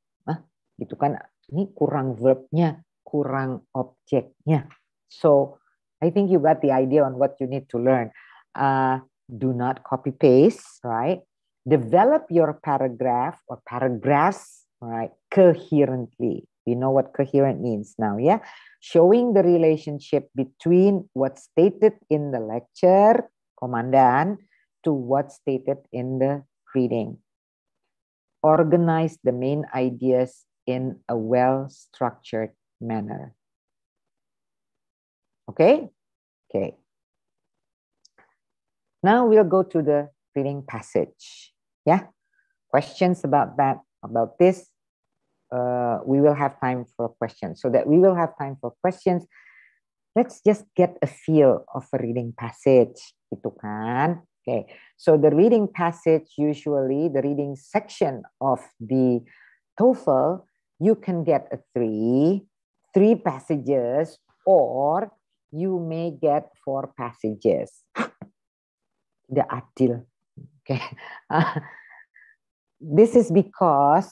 gitu kan ini kurang verbnya kurang objeknya so I think you got the idea on what you need to learn uh, do not copy paste right develop your paragraph or paragraphs right coherently you know what coherent means now yeah showing the relationship between what's stated in the lecture komandan to what's stated in the reading organize the main ideas in a well-structured manner. Okay? Okay. Now we'll go to the reading passage. Yeah? Questions about that, about this? Uh, we will have time for questions. So that we will have time for questions, let's just get a feel of a reading passage. Okay. So the reading passage, usually the reading section of the TOEFL you can get a three, three passages, or you may get four passages. Tidak adil. Okay. Uh, this is because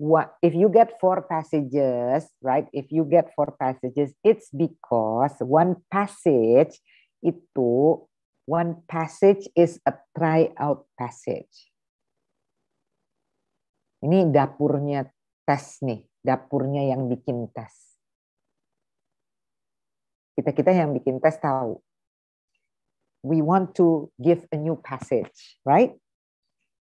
what if you get four passages, right? If you get four passages, it's because one passage itu one passage is a try out passage. Ini dapurnya tes nih, dapurnya yang bikin tes. Kita-kita yang bikin tes tahu. We want to give a new passage, right?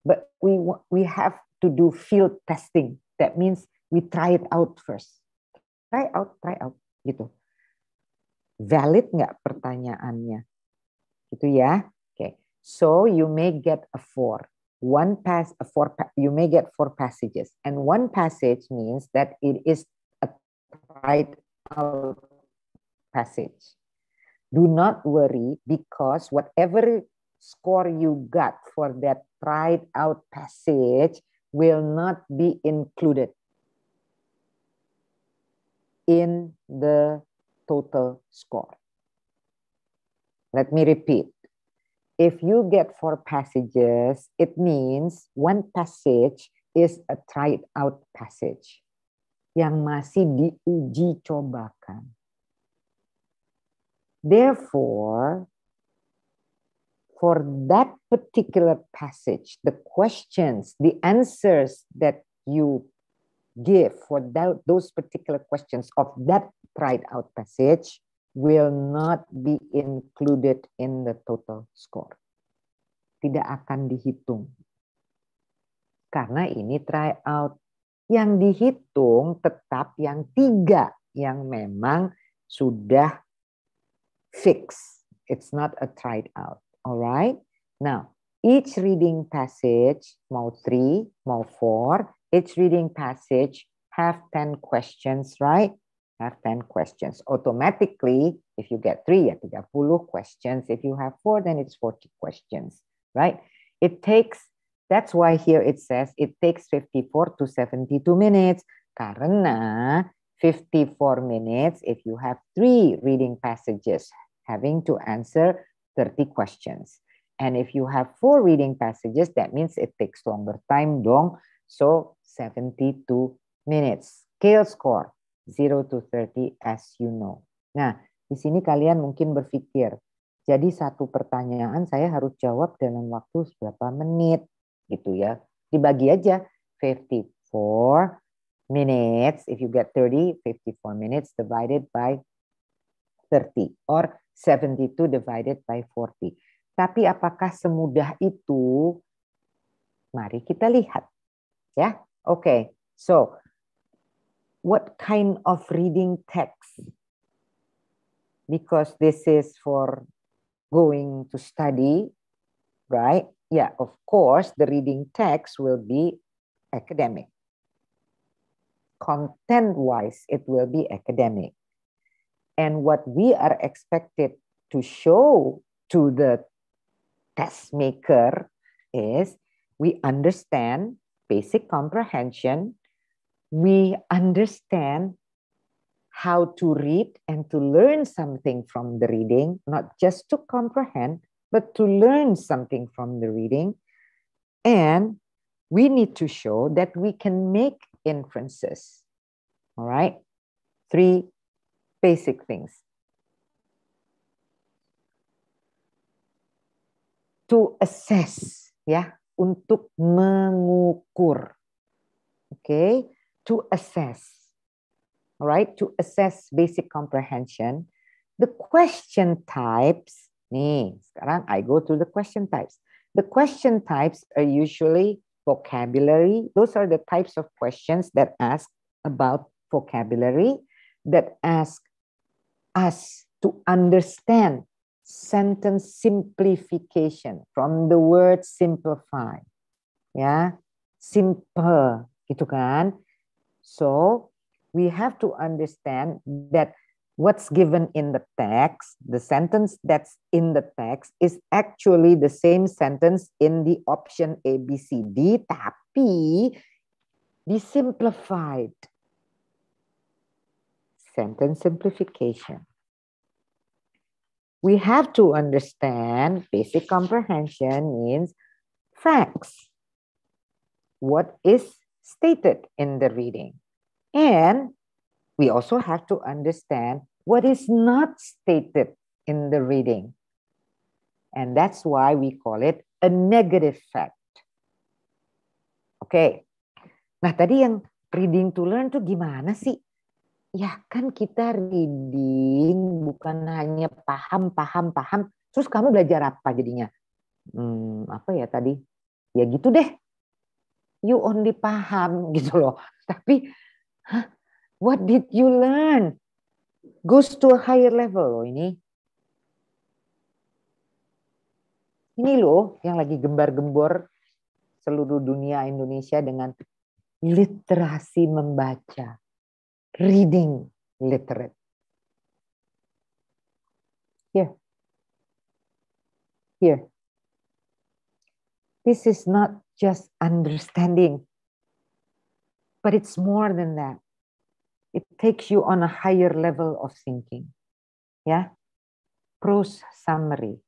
But we we have to do field testing. That means we try it out first. Try out, try out, gitu. Valid nggak pertanyaannya? Gitu ya. Oke. Okay. So you may get a four. one pass uh, four you may get four passages and one passage means that it is a right passage do not worry because whatever score you got for that tried out passage will not be included in the total score. Let me repeat if you get four passages, it means one passage is a tried out passage yang masih diuji cobakan. Therefore, for that particular passage, the questions, the answers that you give for that, those particular questions of that tried out passage will not be included in the total score. Tidak akan dihitung. Karena ini tryout. Yang dihitung tetap yang tiga yang memang sudah fix. It's not a tried out. Alright? Now, each reading passage, mau three, mau four, each reading passage have 10 questions, right? have 10 questions. Automatically, if you get three, ya 30 questions. If you have four, then it's 40 questions, right? It takes, that's why here it says it takes 54 to 72 minutes karena 54 minutes if you have three reading passages having to answer 30 questions. And if you have four reading passages, that means it takes longer time dong. So 72 minutes. Scale score, 0 to 30 as you know. Nah, di sini kalian mungkin berpikir, jadi satu pertanyaan saya harus jawab dalam waktu berapa menit gitu ya. Dibagi aja 54 minutes if you get 30 54 minutes divided by 30 or 72 divided by 40. Tapi apakah semudah itu? Mari kita lihat. Ya. Oke. Okay. So, what kind of reading text because this is for going to study right yeah of course the reading text will be academic content wise it will be academic and what we are expected to show to the test maker is we understand basic comprehension we understand how to read and to learn something from the reading, not just to comprehend, but to learn something from the reading. And we need to show that we can make inferences. All right? Three basic things. To assess, yeah, untuk mengukur. okay? to assess, all right, to assess basic comprehension, the question types, nih sekarang I go to the question types. The question types are usually vocabulary. Those are the types of questions that ask about vocabulary, that ask us to understand sentence simplification from the word simplify. Ya, simple gitu kan. So we have to understand that what's given in the text, the sentence that's in the text is actually the same sentence in the option A, B, C, D, tapi simplified. Sentence simplification. We have to understand basic comprehension means facts. What is stated in the reading. And we also have to understand what is not stated in the reading. And that's why we call it a negative fact. Okay. Nah, tadi yang reading to learn tuh gimana sih? Ya kan kita reading bukan hanya paham, paham, paham. Terus kamu belajar apa jadinya? Hmm, apa ya tadi? Ya gitu deh you only paham gitu loh. Tapi huh, what did you learn? Goes to a higher level loh ini. Ini loh yang lagi gembar-gembor seluruh dunia Indonesia dengan literasi membaca, reading literate. Here. Here. This is not just understanding. But it's more than that. It takes you on a higher level of thinking. Yeah, Prose summary.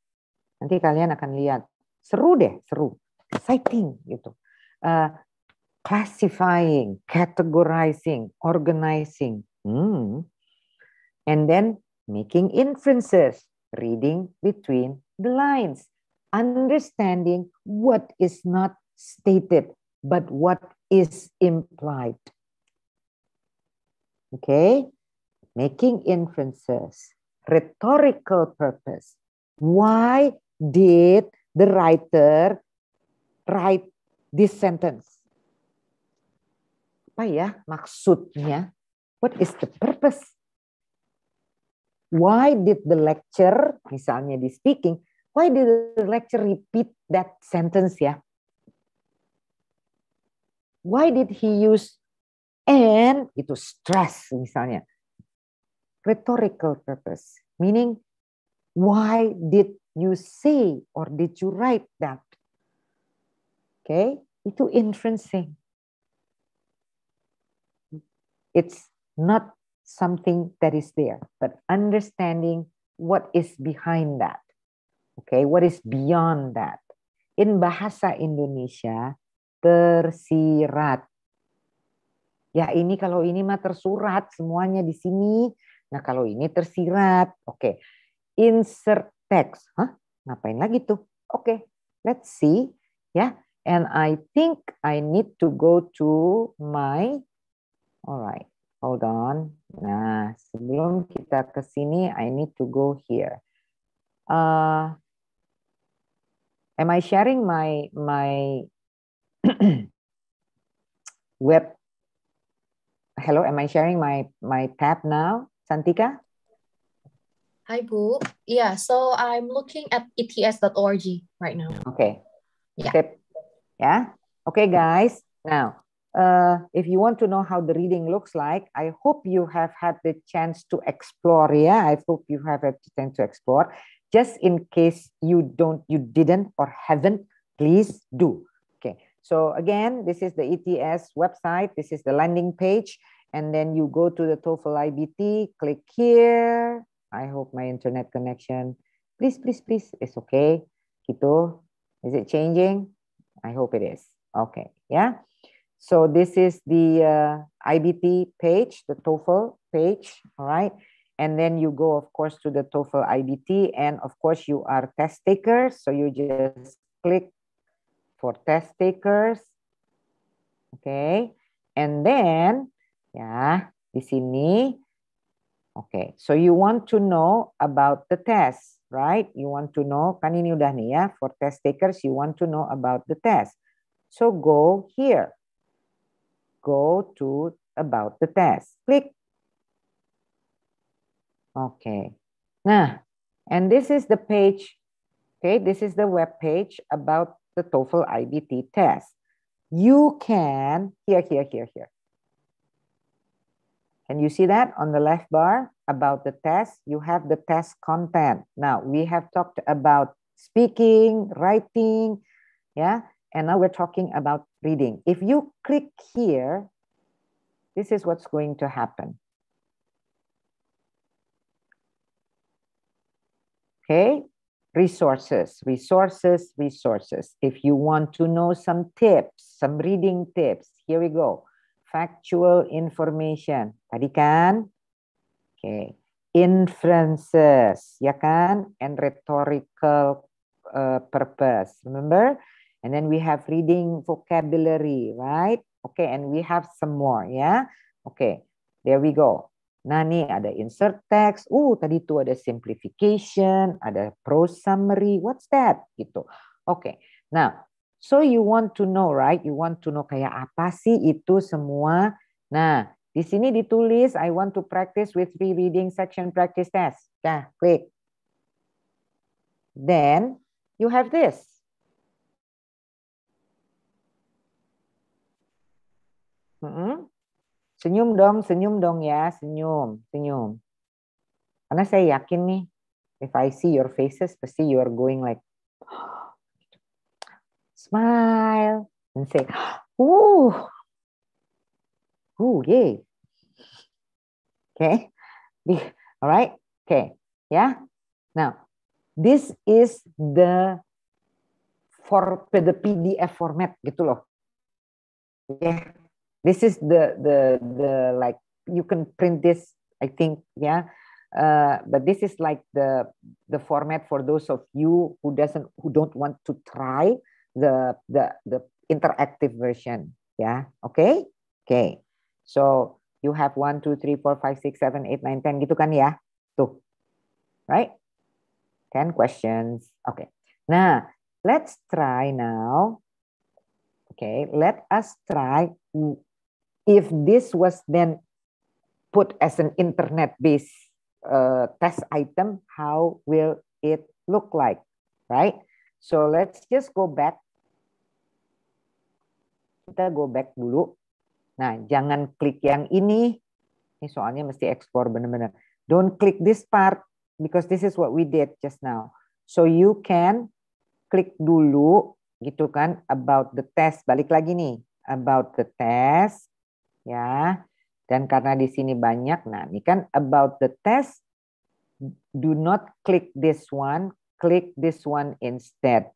Nanti kalian akan lihat. Seru deh, seru. Exciting gitu. Uh, classifying, categorizing, organizing. Hmm. And then making inferences, reading between the lines, understanding what is not stated, but what is implied. Okay, making inferences, rhetorical purpose. Why did the writer write this sentence? Apa ya maksudnya? What is the purpose? Why did the lecture, misalnya di speaking, why did the lecture repeat that sentence ya? Why did he use and itu stress misalnya. Rhetorical purpose, meaning why did you say or did you write that? Okay, itu inferencing. It's not something that is there, but understanding what is behind that. Okay, what is beyond that. In bahasa Indonesia, tersirat. Ya ini kalau ini mah tersurat semuanya di sini. Nah kalau ini tersirat, oke. Okay. Insert text, hah? Ngapain lagi tuh? Oke, okay. let's see, ya. Yeah. And I think I need to go to my, alright, hold on. Nah sebelum kita ke sini, I need to go here. Uh, am I sharing my my web. Hello, am I sharing my, my tab now, Santika? Hi, Bu. Yeah, so I'm looking at ets.org right now. Okay. Yeah. Yeah. Okay, guys. Now, uh, if you want to know how the reading looks like, I hope you have had the chance to explore. Yeah, I hope you have had the chance to explore. Just in case you don't, you didn't or haven't, please do. So again, this is the ETS website. This is the landing page. And then you go to the TOEFL IBT, click here. I hope my internet connection, please, please, please, it's okay. Gitu. Is it changing? I hope it is. Okay, yeah. So this is the uh, IBT page, the TOEFL page, all right? And then you go, of course, to the TOEFL IBT. And of course, you are test takers. So you just click for test takers. Okay, and then yeah, di sini. Okay, so you want to know about the test, right? You want to know kan ini udah nih ya for test takers. You want to know about the test. So go here. Go to about the test. Click. Okay. Nah, and this is the page. Okay, this is the web page about the TOEFL IBT test. You can, here, here, here, here. Can you see that on the left bar about the test? You have the test content. Now we have talked about speaking, writing, yeah, and now we're talking about reading. If you click here, this is what's going to happen. Okay, resources, resources, resources. If you want to know some tips, some reading tips, here we go. Factual information. Tadi kan? Okay. Inferences, ya kan? And rhetorical uh, purpose, remember? And then we have reading vocabulary, right? Okay, and we have some more, yeah? Okay, there we go. Nah, nih ada insert text. Uh, tadi itu ada simplification, ada pro summary. What's that? Gitu. Oke. Okay. Nah, so you want to know, right? You want to know kayak apa sih itu semua. Nah, di sini ditulis I want to practice with reading section practice test. Nah, klik. Then you have this. Mm -hmm. Senyum dong, senyum dong ya, senyum, senyum. Karena saya yakin nih, if I see your faces, pasti you are going like, smile, and say, ooh, ooh, yay. Okay, alright okay, yeah. Now, this is the for the PDF format gitu loh. Yeah. this is the the the like you can print this i think yeah uh, but this is like the the format for those of you who doesn't who don't want to try the the the interactive version yeah okay okay so you have one two three four five six seven eight nine ten gitu kan ya tuh right 10 questions okay now let's try now okay let us try if this was then put as an internet-based uh, test item, how will it look like, right? So let's just go back. Kita go back dulu. Nah, jangan klik yang ini. Ini soalnya mesti ekspor benar-benar. Don't click this part because this is what we did just now. So you can klik dulu gitu kan about the test. Balik lagi nih about the test ya. Dan karena di sini banyak, nah ini kan about the test, do not click this one, click this one instead.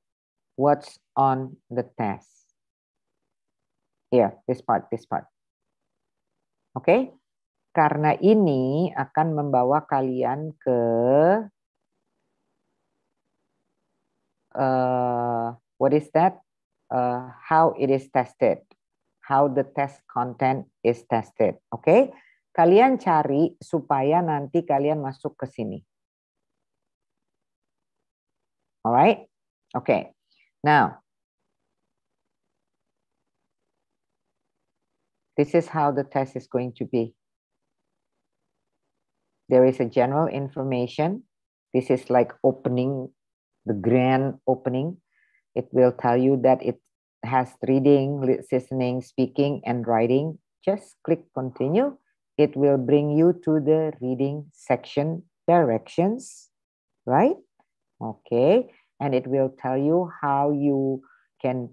What's on the test? Yeah, this part, this part. Oke, okay? karena ini akan membawa kalian ke uh, what is that? Uh, how it is tested how the test content is tested. Oke, okay? kalian cari supaya nanti kalian masuk ke sini. Alright, oke. Okay. Now, this is how the test is going to be. There is a general information. This is like opening, the grand opening. It will tell you that it has reading, listening, speaking, and writing, just click continue. It will bring you to the reading section directions, right? Okay, and it will tell you how you can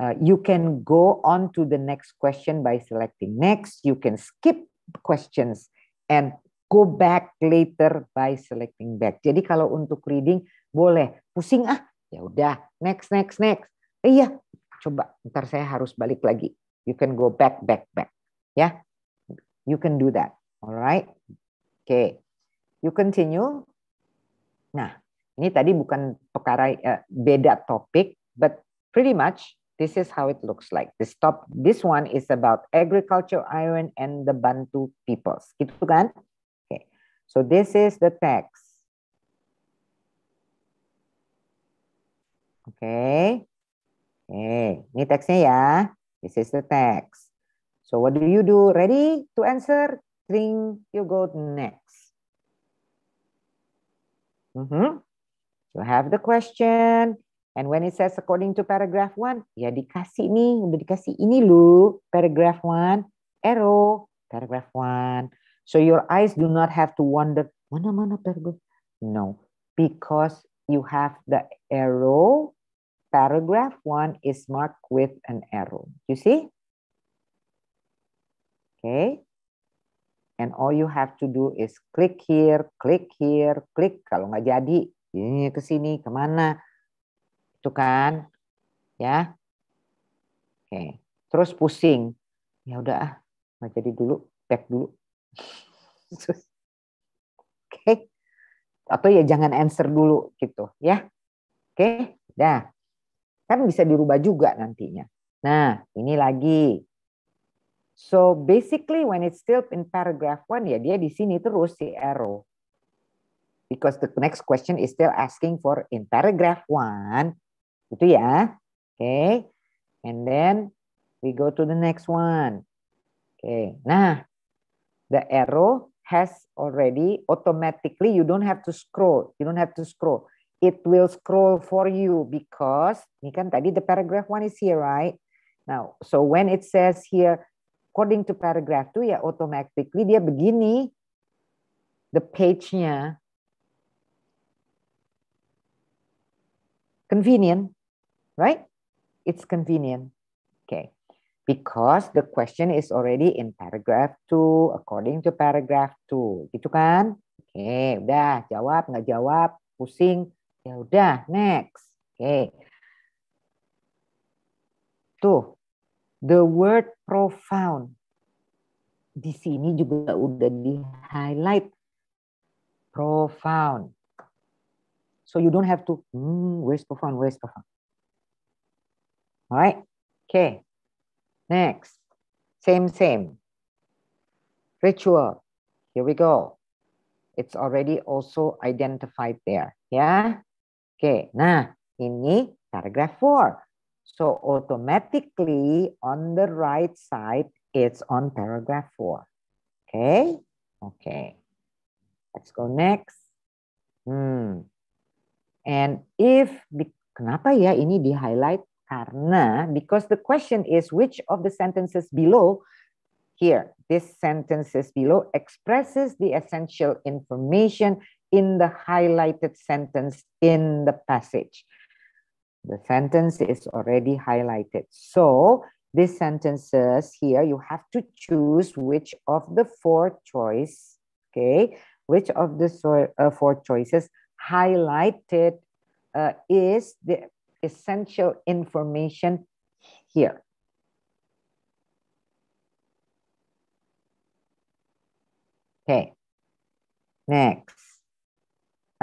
uh, you can go on to the next question by selecting next. You can skip questions and go back later by selecting back. Jadi kalau untuk reading boleh pusing ah, ya udah next next next. Iya, coba ntar saya harus balik lagi. You can go back, back, back. Ya, yeah? you can do that. Alright, oke. Okay. You continue. Nah, ini tadi bukan perkara uh, beda topik, but pretty much this is how it looks like. This top, this one is about agriculture, iron, and the Bantu peoples. Gitu kan? Okay. So this is the text. Okay. Nih, ini teksnya ya. This is the text. So what do you do? Ready to answer? Think you go next. Mm -hmm. You have the question. And when it says according to paragraph one, ya dikasih nih, udah dikasih ini lu, paragraph one, arrow, paragraph one. So your eyes do not have to wonder, mana-mana paragraph? No, because you have the arrow paragraph one is marked with an arrow. You see? Okay. And all you have to do is click here, click here, click. Kalau nggak jadi, ini ke sini, kemana. Itu kan. Ya. Oke. Okay. Terus pusing. Ya udah ah, nggak jadi dulu, back dulu. Oke. Okay. Atau ya jangan answer dulu gitu ya. Oke, okay. dah. Kan bisa dirubah juga nantinya. Nah, ini lagi. So basically when it's still in paragraph one ya dia di sini terus si arrow. Because the next question is still asking for in paragraph one. Itu ya. Oke. Okay. And then we go to the next one. Oke. Okay. Nah, the arrow has already automatically you don't have to scroll. You don't have to scroll it will scroll for you because ini kan tadi the paragraph one is here right now so when it says here according to paragraph two ya automatically dia begini the page-nya convenient right it's convenient okay because the question is already in paragraph two, according to paragraph two, gitu kan oke okay, udah jawab nggak jawab pusing Ya udah, next. Oke. Okay. Tuh. The word profound. Di sini juga udah di-highlight profound. So you don't have to hmm, where's profound, where's profound. Alright. Okay. Next. Same same. Ritual. Here we go. It's already also identified there. Yeah. Oke, nah ini paragraph 4. So automatically on the right side, it's on paragraph 4. Okay, okay. Let's go next. Hmm. And if, kenapa ya ini di highlight? Karena, because the question is which of the sentences below Here, this sentences below expresses the essential information in the highlighted sentence in the passage. The sentence is already highlighted. So these sentences here, you have to choose which of the four choice, okay, which of the so, uh, four choices highlighted uh, is the essential information here. Okay, next.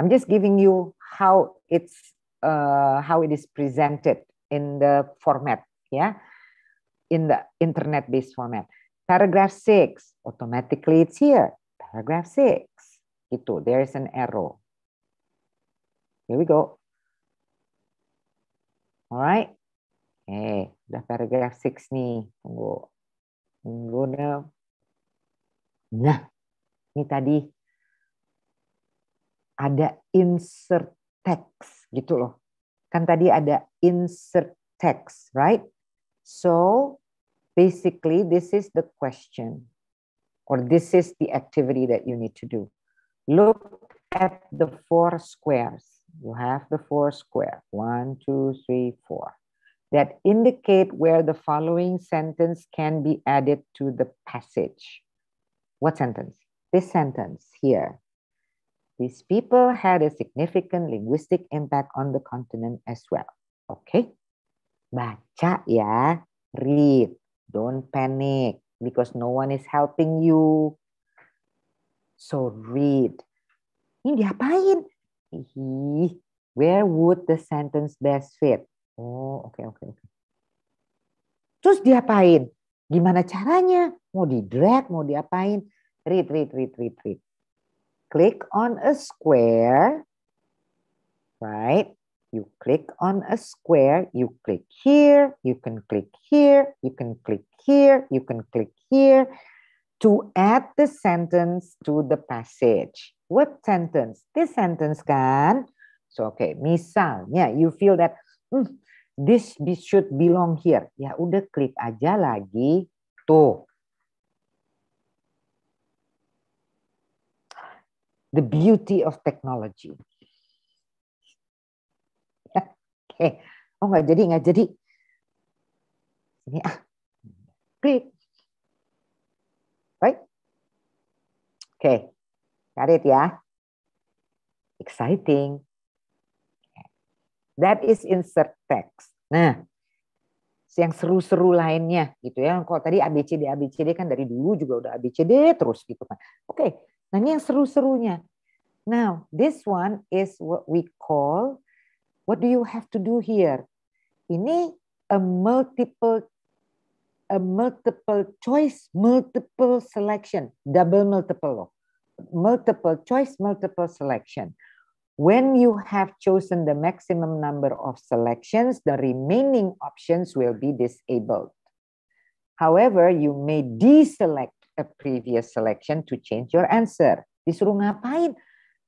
I'm just giving you how it's uh, how it is presented in the format, yeah, in the internet-based format. Paragraph six, automatically it's here. Paragraph six, itu there is an arrow. Here we go. Alright. Eh, okay. the paragraph six nih. Tunggu. Tunggu. Nah, ini tadi ada insert text gitu loh. Kan tadi ada insert text, right? So basically this is the question or this is the activity that you need to do. Look at the four squares. You have the four square, one, two, three, four, that indicate where the following sentence can be added to the passage. What sentence? This sentence here. These people had a significant linguistic impact on the continent as well. Oke, okay? baca ya, read, don't panic because no one is helping you. So read. Ini diapain? Hihi. Where would the sentence best fit? Oh, oke okay, oke okay, oke. Okay. Terus diapain? Gimana caranya? Mau di drag, mau diapain? Read, read, read, read, read click on a square, right? You click on a square, you click here, you can click here, you can click here, you can click here to add the sentence to the passage. What sentence? This sentence kan? So, okay. misalnya you feel that hmm, this should belong here. Ya udah klik aja lagi tuh the beauty of technology. Oke, okay. oh nggak jadi nggak jadi. Ini ah, klik, right? Oke, okay. ya. Exciting. That is insert text. Nah, yang seru-seru lainnya gitu ya. Kalau tadi ABCD ABCD kan dari dulu juga udah ABCD terus gitu kan. Oke, okay. Nah, ini yang seru-serunya. Now, this one is what we call what do you have to do here? Ini a multiple a multiple choice, multiple selection, double multiple loh. Multiple choice, multiple selection. When you have chosen the maximum number of selections, the remaining options will be disabled. However, you may deselect a previous selection to change your answer. Disuruh ngapain?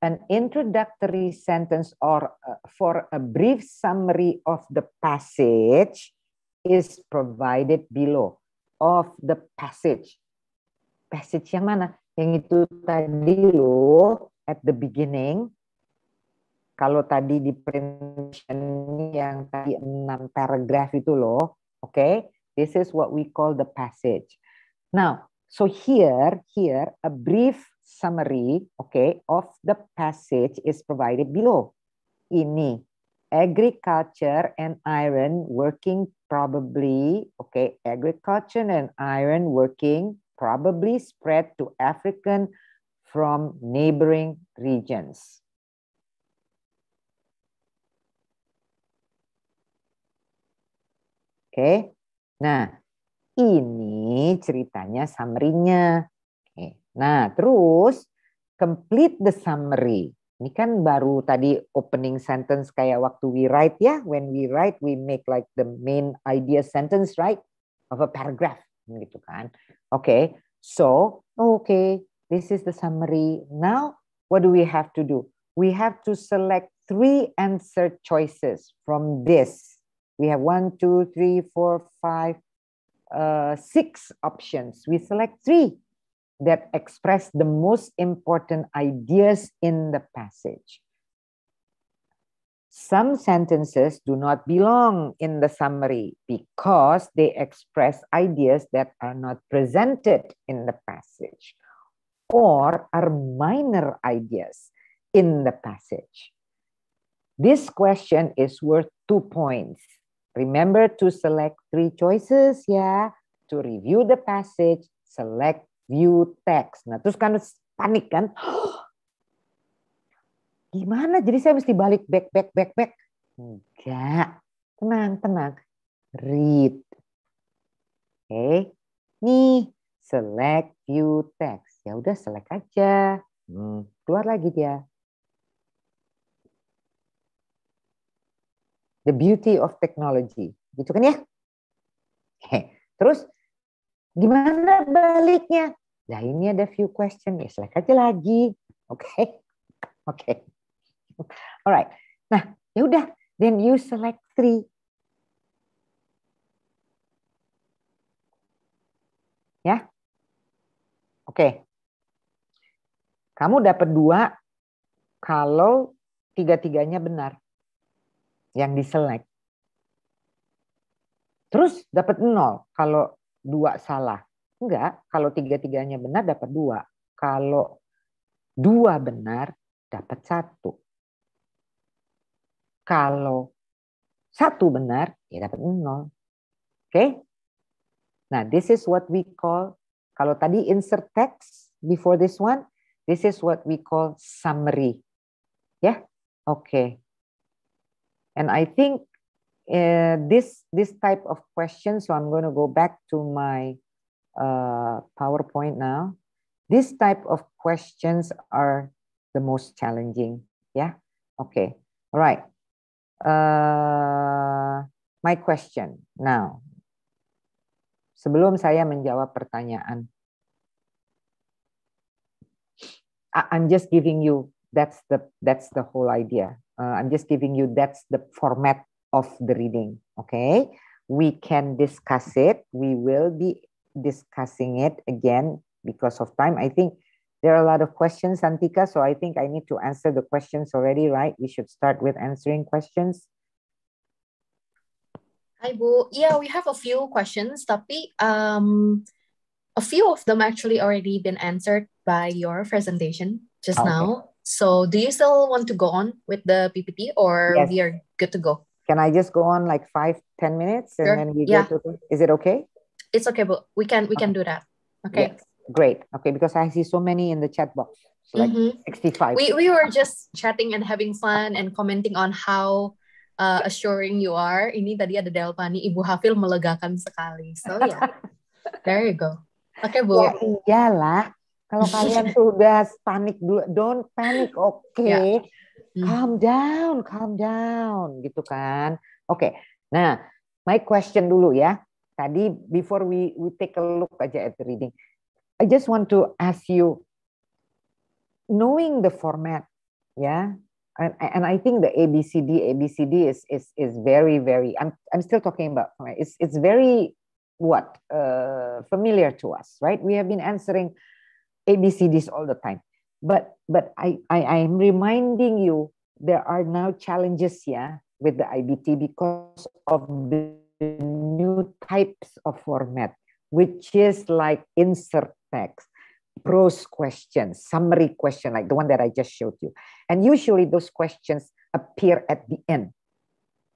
An introductory sentence or uh, for a brief summary of the passage is provided below. Of the passage. Passage yang mana? Yang itu tadi loh, at the beginning. Kalau tadi di presentation yang tadi enam paragraf itu loh, oke? Okay? This is what we call the passage. Now, So here, here, a brief summary, okay, of the passage is provided below. Ini, agriculture and iron working probably, okay, agriculture and iron working probably spread to African from neighboring regions. Okay, nah Ini ceritanya summary-nya. Nah, terus complete the summary. Ini kan baru tadi opening sentence kayak waktu we write ya. When we write, we make like the main idea sentence, right? Of a paragraph, gitu kan. Oke, okay. so, oke, okay. this is the summary. Now, what do we have to do? We have to select three answer choices from this. We have one, two, three, four, five, Uh, six options, we select three that express the most important ideas in the passage. Some sentences do not belong in the summary because they express ideas that are not presented in the passage or are minor ideas in the passage. This question is worth two points Remember to select three choices ya. To review the passage, select view text. Nah terus kan panik kan. Gimana jadi saya mesti balik back, back, back, back. Enggak. Tenang, tenang. Read. Oke. Okay. Nih, select view text. Ya udah select aja. Hmm, keluar lagi dia. the beauty of technology gitu kan ya Oke. terus gimana baliknya nah ini ada few question ya selek aja lagi oke okay. oke okay. alright nah ya udah then you select three ya oke okay. kamu dapat dua kalau tiga-tiganya benar yang diselek. Terus dapat nol kalau dua salah. Enggak, kalau tiga-tiganya benar dapat dua. Kalau dua benar dapat satu. Kalau satu benar, ya dapat nol. Oke? Okay? Nah, this is what we call, kalau tadi insert text before this one, this is what we call summary. Ya? Yeah? Oke. Okay. And I think uh, this this type of question. So I'm going to go back to my uh, PowerPoint now. This type of questions are the most challenging. Yeah. Okay. All right. Uh, my question now. Sebelum saya menjawab pertanyaan, I'm just giving you that's the that's the whole idea uh, i'm just giving you that's the format of the reading okay we can discuss it we will be discussing it again because of time i think there are a lot of questions antika so i think i need to answer the questions already right we should start with answering questions Hi Bu. Yeah, we have a few questions, tapi um, a few of them actually already been answered by your presentation just ah, okay. now. So do you still want to go on with the PPT or yes. we are good to go? Can I just go on like five, ten minutes and sure. then we yeah. go to, is it okay? It's okay, but we can, we can do that. Okay. Yes. Great. Okay. Because I see so many in the chat box, so like mm-hmm. 65. We, we were just chatting and having fun and commenting on how uh, assuring you are. Ini tadi ada Delpani, Ibu Hafil melegakan sekali. So yeah, there you go. okay, Bu. Ya iyalah, Kalau kalian sudah panik dulu, don't panic, oke? Okay? Ya. Yeah. Hmm. Calm down, calm down, gitu kan? Oke. Okay. Nah, my question dulu ya. Tadi before we we take a look aja at the reading, I just want to ask you, knowing the format, ya, yeah, and, and I think the ABCD ABCD is is is very very. I'm I'm still talking about it's it's very what uh, familiar to us, right? We have been answering ABCDs all the time. But but I, I am reminding you there are now challenges here with the IBT because of the new types of format, which is like insert text, prose questions, summary question, like the one that I just showed you. And usually those questions appear at the end,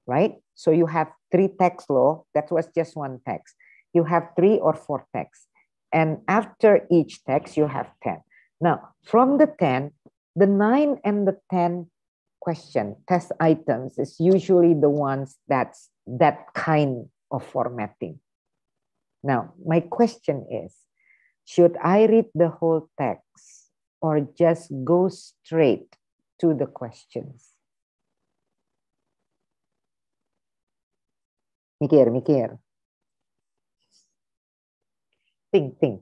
right? So you have three text law. That was just one text. You have three or four texts. And after each text, you have 10. Now, from the 10, the 9 and the 10 question test items is usually the ones that's that kind of formatting. Now, my question is, should I read the whole text or just go straight to the questions? Mikir, mikir. Think, think.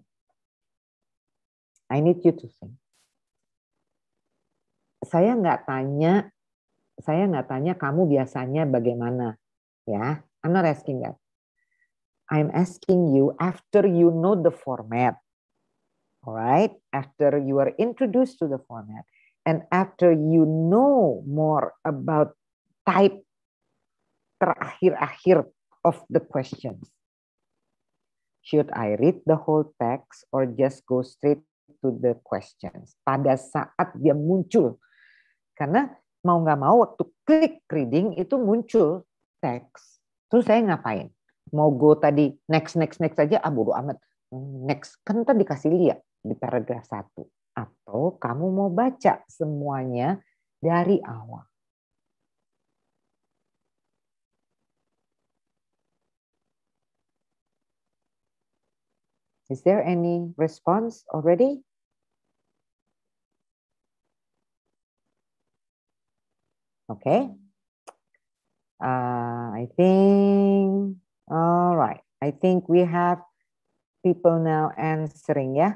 I need you to think. Saya nggak tanya, saya nggak tanya kamu biasanya bagaimana, ya. I'm not asking that. I'm asking you after you know the format, alright? After you are introduced to the format, and after you know more about type terakhir-akhir of the questions should I read the whole text or just go straight to the questions? Pada saat dia muncul, karena mau nggak mau waktu klik reading itu muncul teks. Terus saya ngapain? Mau go tadi next next next aja, ah bodo amat. Next kan tadi dikasih lihat di paragraf satu. Atau kamu mau baca semuanya dari awal. Is there any response already? Okay. Uh, I think, all right. I think we have people now answering, yeah?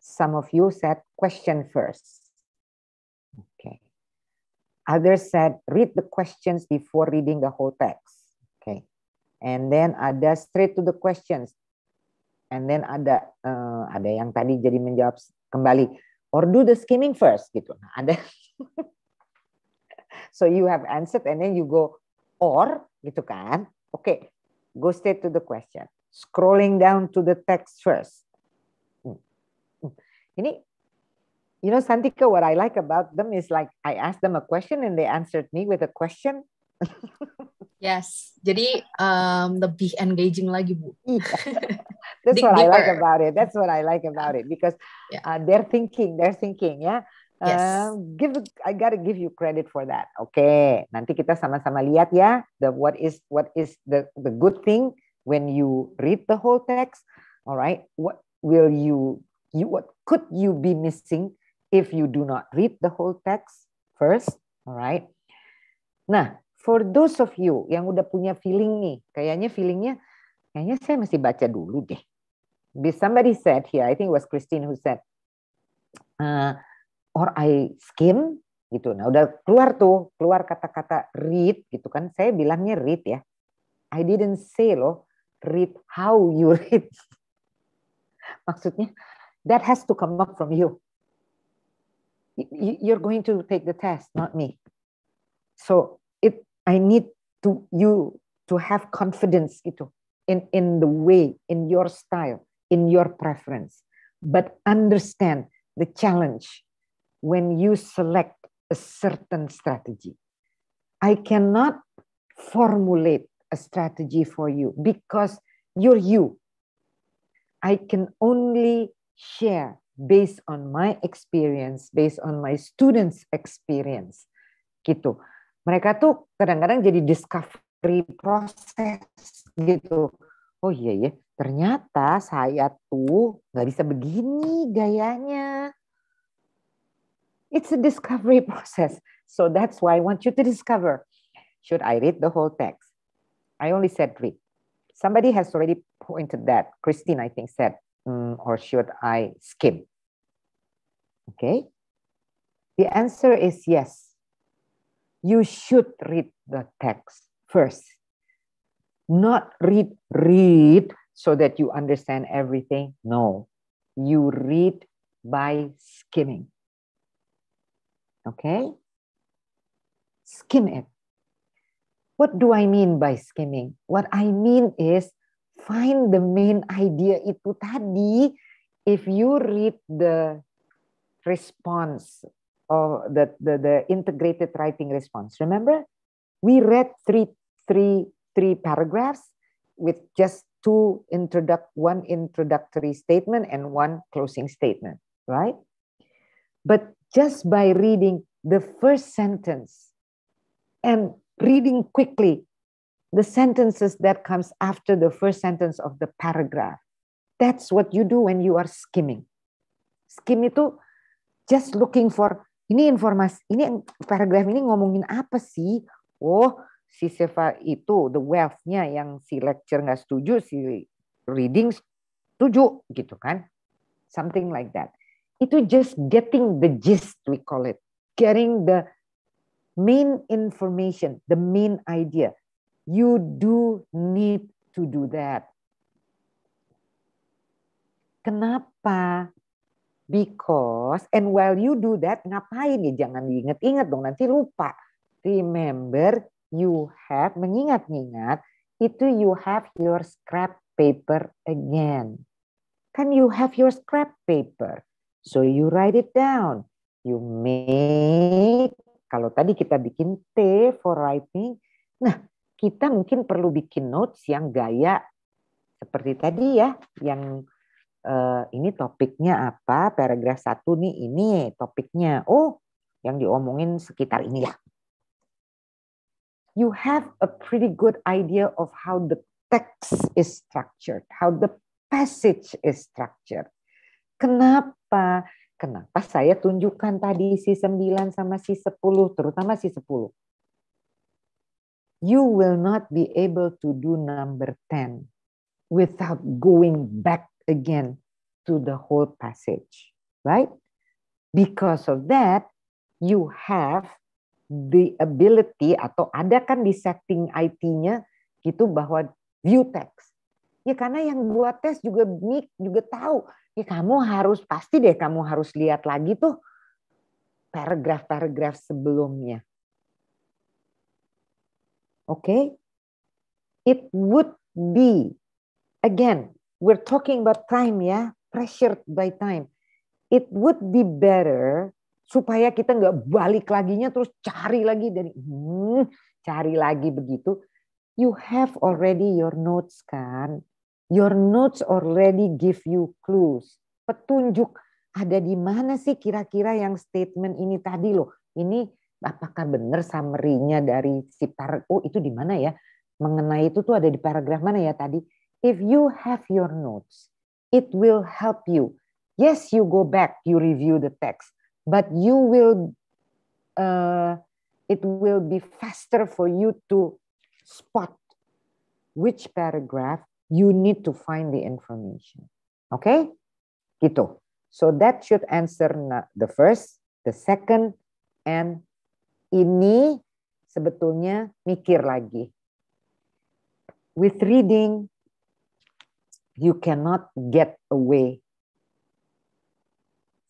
Some of you said question first. Okay. Others said read the questions before reading the whole text. Okay. And then ada straight to the questions. and then ada uh, ada yang tadi jadi menjawab kembali or do the skimming first gitu. Nah, ada so you have answered and then you go or gitu kan. Oke, okay, go straight to the question. Scrolling down to the text first. Hmm. Hmm. Ini you know Santika what I like about them is like I ask them a question and they answered me with a question. Yes, jadi um, lebih engaging lagi bu. Iya. That's what deeper. I like about it. That's what I like about it because yeah. uh, they're thinking, they're thinking ya. Yeah? Uh, yes. Uh, give I gotta give you credit for that. Oke, okay. nanti kita sama-sama lihat ya the what is what is the the good thing when you read the whole text. Alright, what will you you what could you be missing if you do not read the whole text first? Alright. Nah, for those of you yang udah punya feeling nih, kayaknya feelingnya, kayaknya saya masih baca dulu deh. Somebody said here, I think it was Christine who said, uh, or I skim gitu. Nah udah keluar tuh, keluar kata-kata read gitu kan. Saya bilangnya read ya. I didn't say loh, read how you read. Maksudnya, that has to come up from you. You're going to take the test, not me. So I need to you to have confidence gitu in in the way, in your style, in your preference. But understand the challenge when you select a certain strategy. I cannot formulate a strategy for you because you're you. I can only share based on my experience, based on my students' experience. Gitu. mereka tuh kadang-kadang jadi discovery proses gitu. Oh iya ya, ternyata saya tuh nggak bisa begini gayanya. It's a discovery process. So that's why I want you to discover. Should I read the whole text? I only said read. Somebody has already pointed that. Christine, I think, said, mm, or should I skim? Okay. The answer is yes. you should read the text first. Not read, read so that you understand everything. No, you read by skimming. Okay? Skim it. What do I mean by skimming? What I mean is find the main idea itu tadi. If you read the response of the, the, the integrated writing response. Remember, we read three, three, three paragraphs with just two introduct one introductory statement and one closing statement, right? But just by reading the first sentence and reading quickly the sentences that comes after the first sentence of the paragraph, that's what you do when you are skimming. Skim itu just looking for ini informasi ini paragraf ini ngomongin apa sih oh si Seva itu the wealth-nya yang si lecture nggak setuju si reading setuju gitu kan something like that itu just getting the gist we call it getting the main information the main idea you do need to do that kenapa Because and while you do that, ngapain ya? Jangan diinget-inget dong, nanti lupa. Remember, you have mengingat-ingat itu you have your scrap paper again. Can you have your scrap paper, so you write it down. You make kalau tadi kita bikin T for writing, nah kita mungkin perlu bikin notes yang gaya seperti tadi ya, yang Eh, ini topiknya apa, paragraf satu nih ini topiknya. Oh, yang diomongin sekitar ini ya. You have a pretty good idea of how the text is structured, how the passage is structured. Kenapa? Kenapa saya tunjukkan tadi si 9 sama si 10, terutama si 10. You will not be able to do number 10 without going back again to the whole passage, right? Because of that, you have the ability atau ada kan di setting IT-nya gitu bahwa view text. Ya karena yang buat tes juga Nick juga tahu. Ya kamu harus pasti deh kamu harus lihat lagi tuh paragraf-paragraf sebelumnya. Oke. Okay? It would be again we're talking about time ya, pressured by time. It would be better supaya kita nggak balik nya terus cari lagi dari hmm, cari lagi begitu. You have already your notes kan. Your notes already give you clues. Petunjuk ada di mana sih kira-kira yang statement ini tadi loh. Ini apakah benar summary-nya dari si paragraf oh itu di mana ya? Mengenai itu tuh ada di paragraf mana ya tadi? if you have your notes, it will help you. Yes, you go back, you review the text, but you will, uh, it will be faster for you to spot which paragraph you need to find the information. Okay? Gitu. So that should answer the first, the second, and ini sebetulnya mikir lagi. With reading, you cannot get away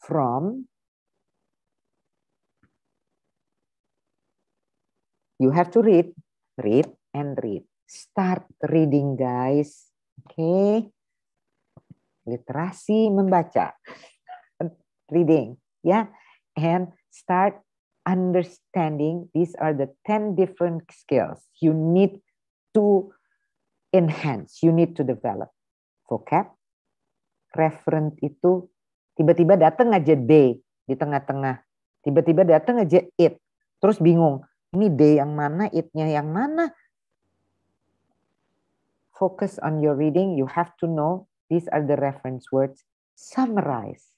from you have to read read and read start reading guys okay? literasi membaca reading ya yeah? and start understanding these are the 10 different skills you need to enhance you need to develop vocab, referent itu tiba-tiba datang aja day di tengah-tengah, tiba-tiba datang aja it, terus bingung, ini day yang mana, itnya yang mana. Focus on your reading, you have to know these are the reference words, summarize.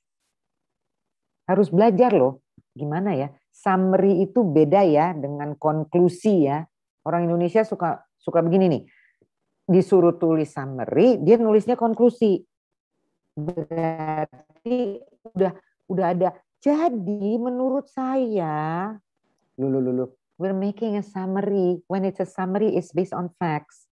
Harus belajar loh, gimana ya, summary itu beda ya dengan konklusi ya. Orang Indonesia suka suka begini nih, disuruh tulis summary, dia nulisnya konklusi. Berarti udah udah ada. Jadi menurut saya, lu lu lu lu we're making a summary. When it's a summary, it's based on facts.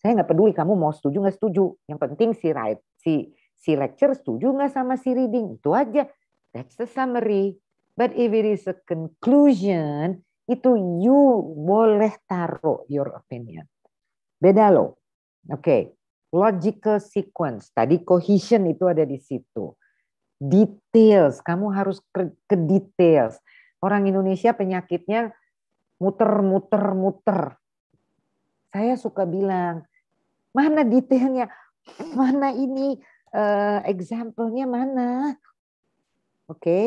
Saya nggak peduli kamu mau setuju nggak setuju. Yang penting si write, si si lecture setuju nggak sama si reading itu aja. That's the summary. But if it is a conclusion, itu you boleh taruh your opinion. Beda loh. Oke, okay. logical sequence. Tadi cohesion itu ada di situ. Details, kamu harus ke, ke details. Orang Indonesia penyakitnya muter-muter-muter. Saya suka bilang, mana detailnya, mana ini, uh, example-nya mana. Oke, okay?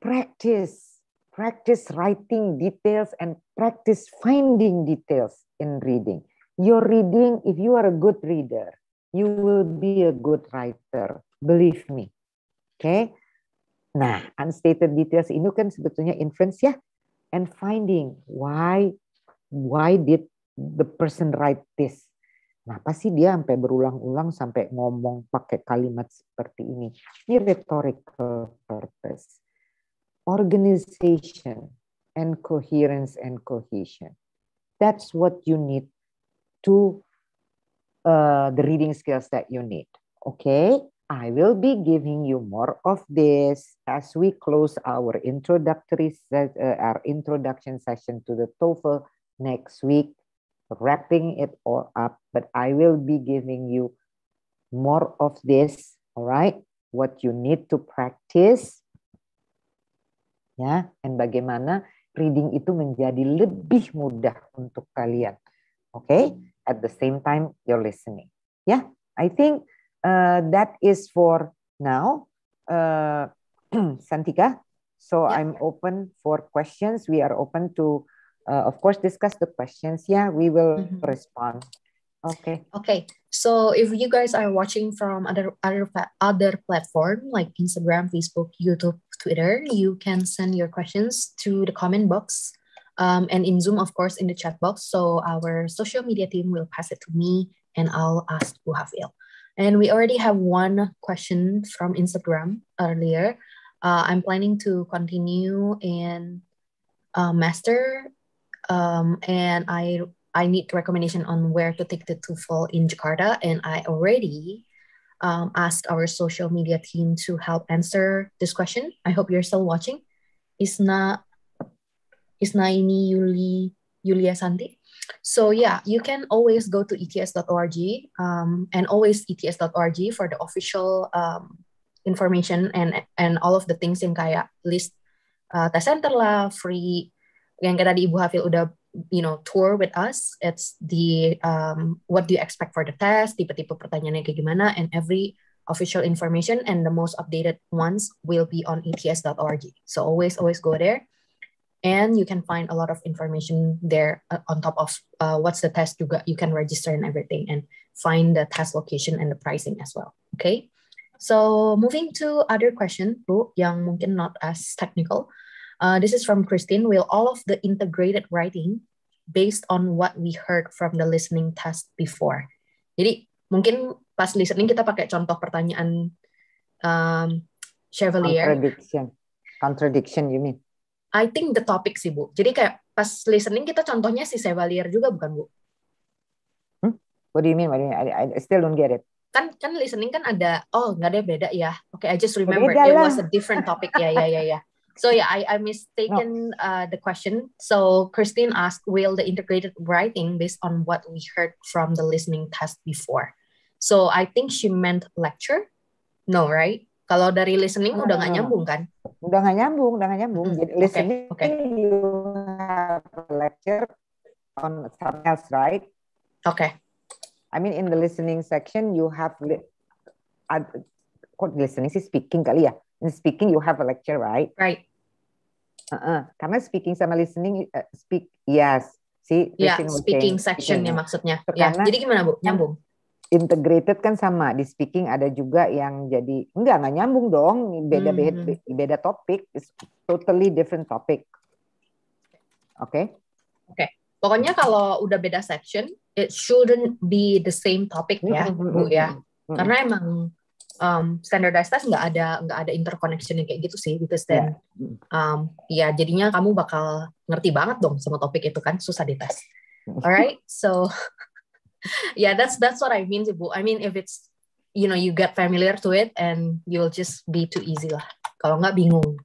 practice. Practice writing details and practice finding details in reading your reading, if you are a good reader, you will be a good writer. Believe me. Oke. Okay? Nah, unstated details ini kan sebetulnya inference ya. And finding why why did the person write this? Kenapa sih dia sampai berulang-ulang sampai ngomong pakai kalimat seperti ini? Ini rhetorical purpose. Organization and coherence and cohesion. That's what you need to uh, the reading skills that you need. Okay, I will be giving you more of this as we close our introductory set, uh, our introduction session to the TOEFL next week, wrapping it all up. But I will be giving you more of this. All right, what you need to practice, ya, yeah? and bagaimana reading itu menjadi lebih mudah untuk kalian okay at the same time you're listening yeah i think uh, that is for now uh, santika so yeah. i'm open for questions we are open to uh, of course discuss the questions yeah we will mm-hmm. respond okay okay so if you guys are watching from other other other platform like instagram facebook youtube twitter you can send your questions to the comment box um, and in Zoom, of course, in the chat box. So our social media team will pass it to me and I'll ask Bu Hafil. And we already have one question from Instagram earlier. Uh, I'm planning to continue and uh, master um, and I, I need recommendation on where to take the TOEFL in Jakarta. And I already um, asked our social media team to help answer this question. I hope you're still watching. not Isnaini Yuli Yulia Santi. So yeah, you can always go to ets.org um, and always ets.org for the official um, information and and all of the things yang kayak list uh, test center lah, free yang kayak tadi Ibu Hafil udah you know tour with us. It's the um, what do you expect for the test, tipe-tipe pertanyaannya kayak gimana, and every official information and the most updated ones will be on ets.org. So always always go there. and you can find a lot of information there uh, on top of uh, what's the test you got you can register and everything and find the test location and the pricing as well okay so moving to other question Bu, yang mungkin not as technical uh, this is from christine will all of the integrated writing based on what we heard from the listening test before jadi mungkin pas listening kita pakai contoh pertanyaan um, Chevalier. Contradiction. Contradiction you mean? I think the topic sih Bu. Jadi kayak pas listening kita contohnya si Sevalier juga bukan Bu? Hmm? What do you mean? What do you mean? I, I still don't get it. Kan kan listening kan ada oh nggak ada beda ya. Oke okay, I just remember it was a different topic ya ya ya ya. So yeah, I, I mistaken no. uh, the question. So Christine asked, will the integrated writing based on what we heard from the listening test before? So I think she meant lecture. No, right? Kalau dari listening hmm. udah gak ah. nyambung kan? Udah gak nyambung, udah gak nyambung. Hmm. Jadi listening okay. you have lecture on something else, right? Okay. I mean in the listening section you have uh, kok listening sih speaking kali ya? In speaking you have a lecture, right? Right. Uh -uh. Karena speaking sama listening, uh, speak yes, si ya, yeah, speaking, speaking sectionnya maksudnya. Ya, Karena, Jadi gimana bu? Nyambung? integrated kan sama di speaking ada juga yang jadi enggak nggak nyambung dong hmm. beda beda hmm. beda topik totally different topic oke okay? oke okay. pokoknya kalau udah beda section it shouldn't be the same topic ya hmm, hmm, bu ya karena emang um, standardized test nggak ada nggak ada interconnection yang kayak gitu sih because then ya. um, ya jadinya kamu bakal ngerti banget dong sama topik itu kan susah dites alright so yeah, that's that's what I mean sih bu. I mean if it's you know you get familiar to it and you'll just be too easy lah. Kalau nggak bingung,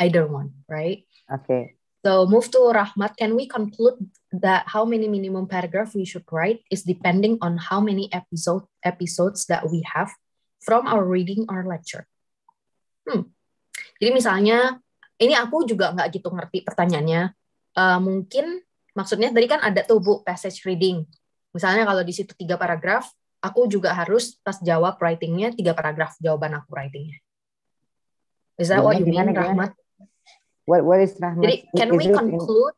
either one, right? Okay. So move to Rahmat. Can we conclude that how many minimum paragraph we should write is depending on how many episode episodes that we have from our reading or lecture? Hmm. Jadi misalnya ini aku juga nggak gitu ngerti pertanyaannya. Uh, mungkin maksudnya tadi kan ada tuh bu passage reading Misalnya kalau di situ tiga paragraf, aku juga harus pas jawab writingnya tiga paragraf jawaban aku writingnya. Is that what you mean, Rahmat? What What is Rahmat? Jadi, can we conclude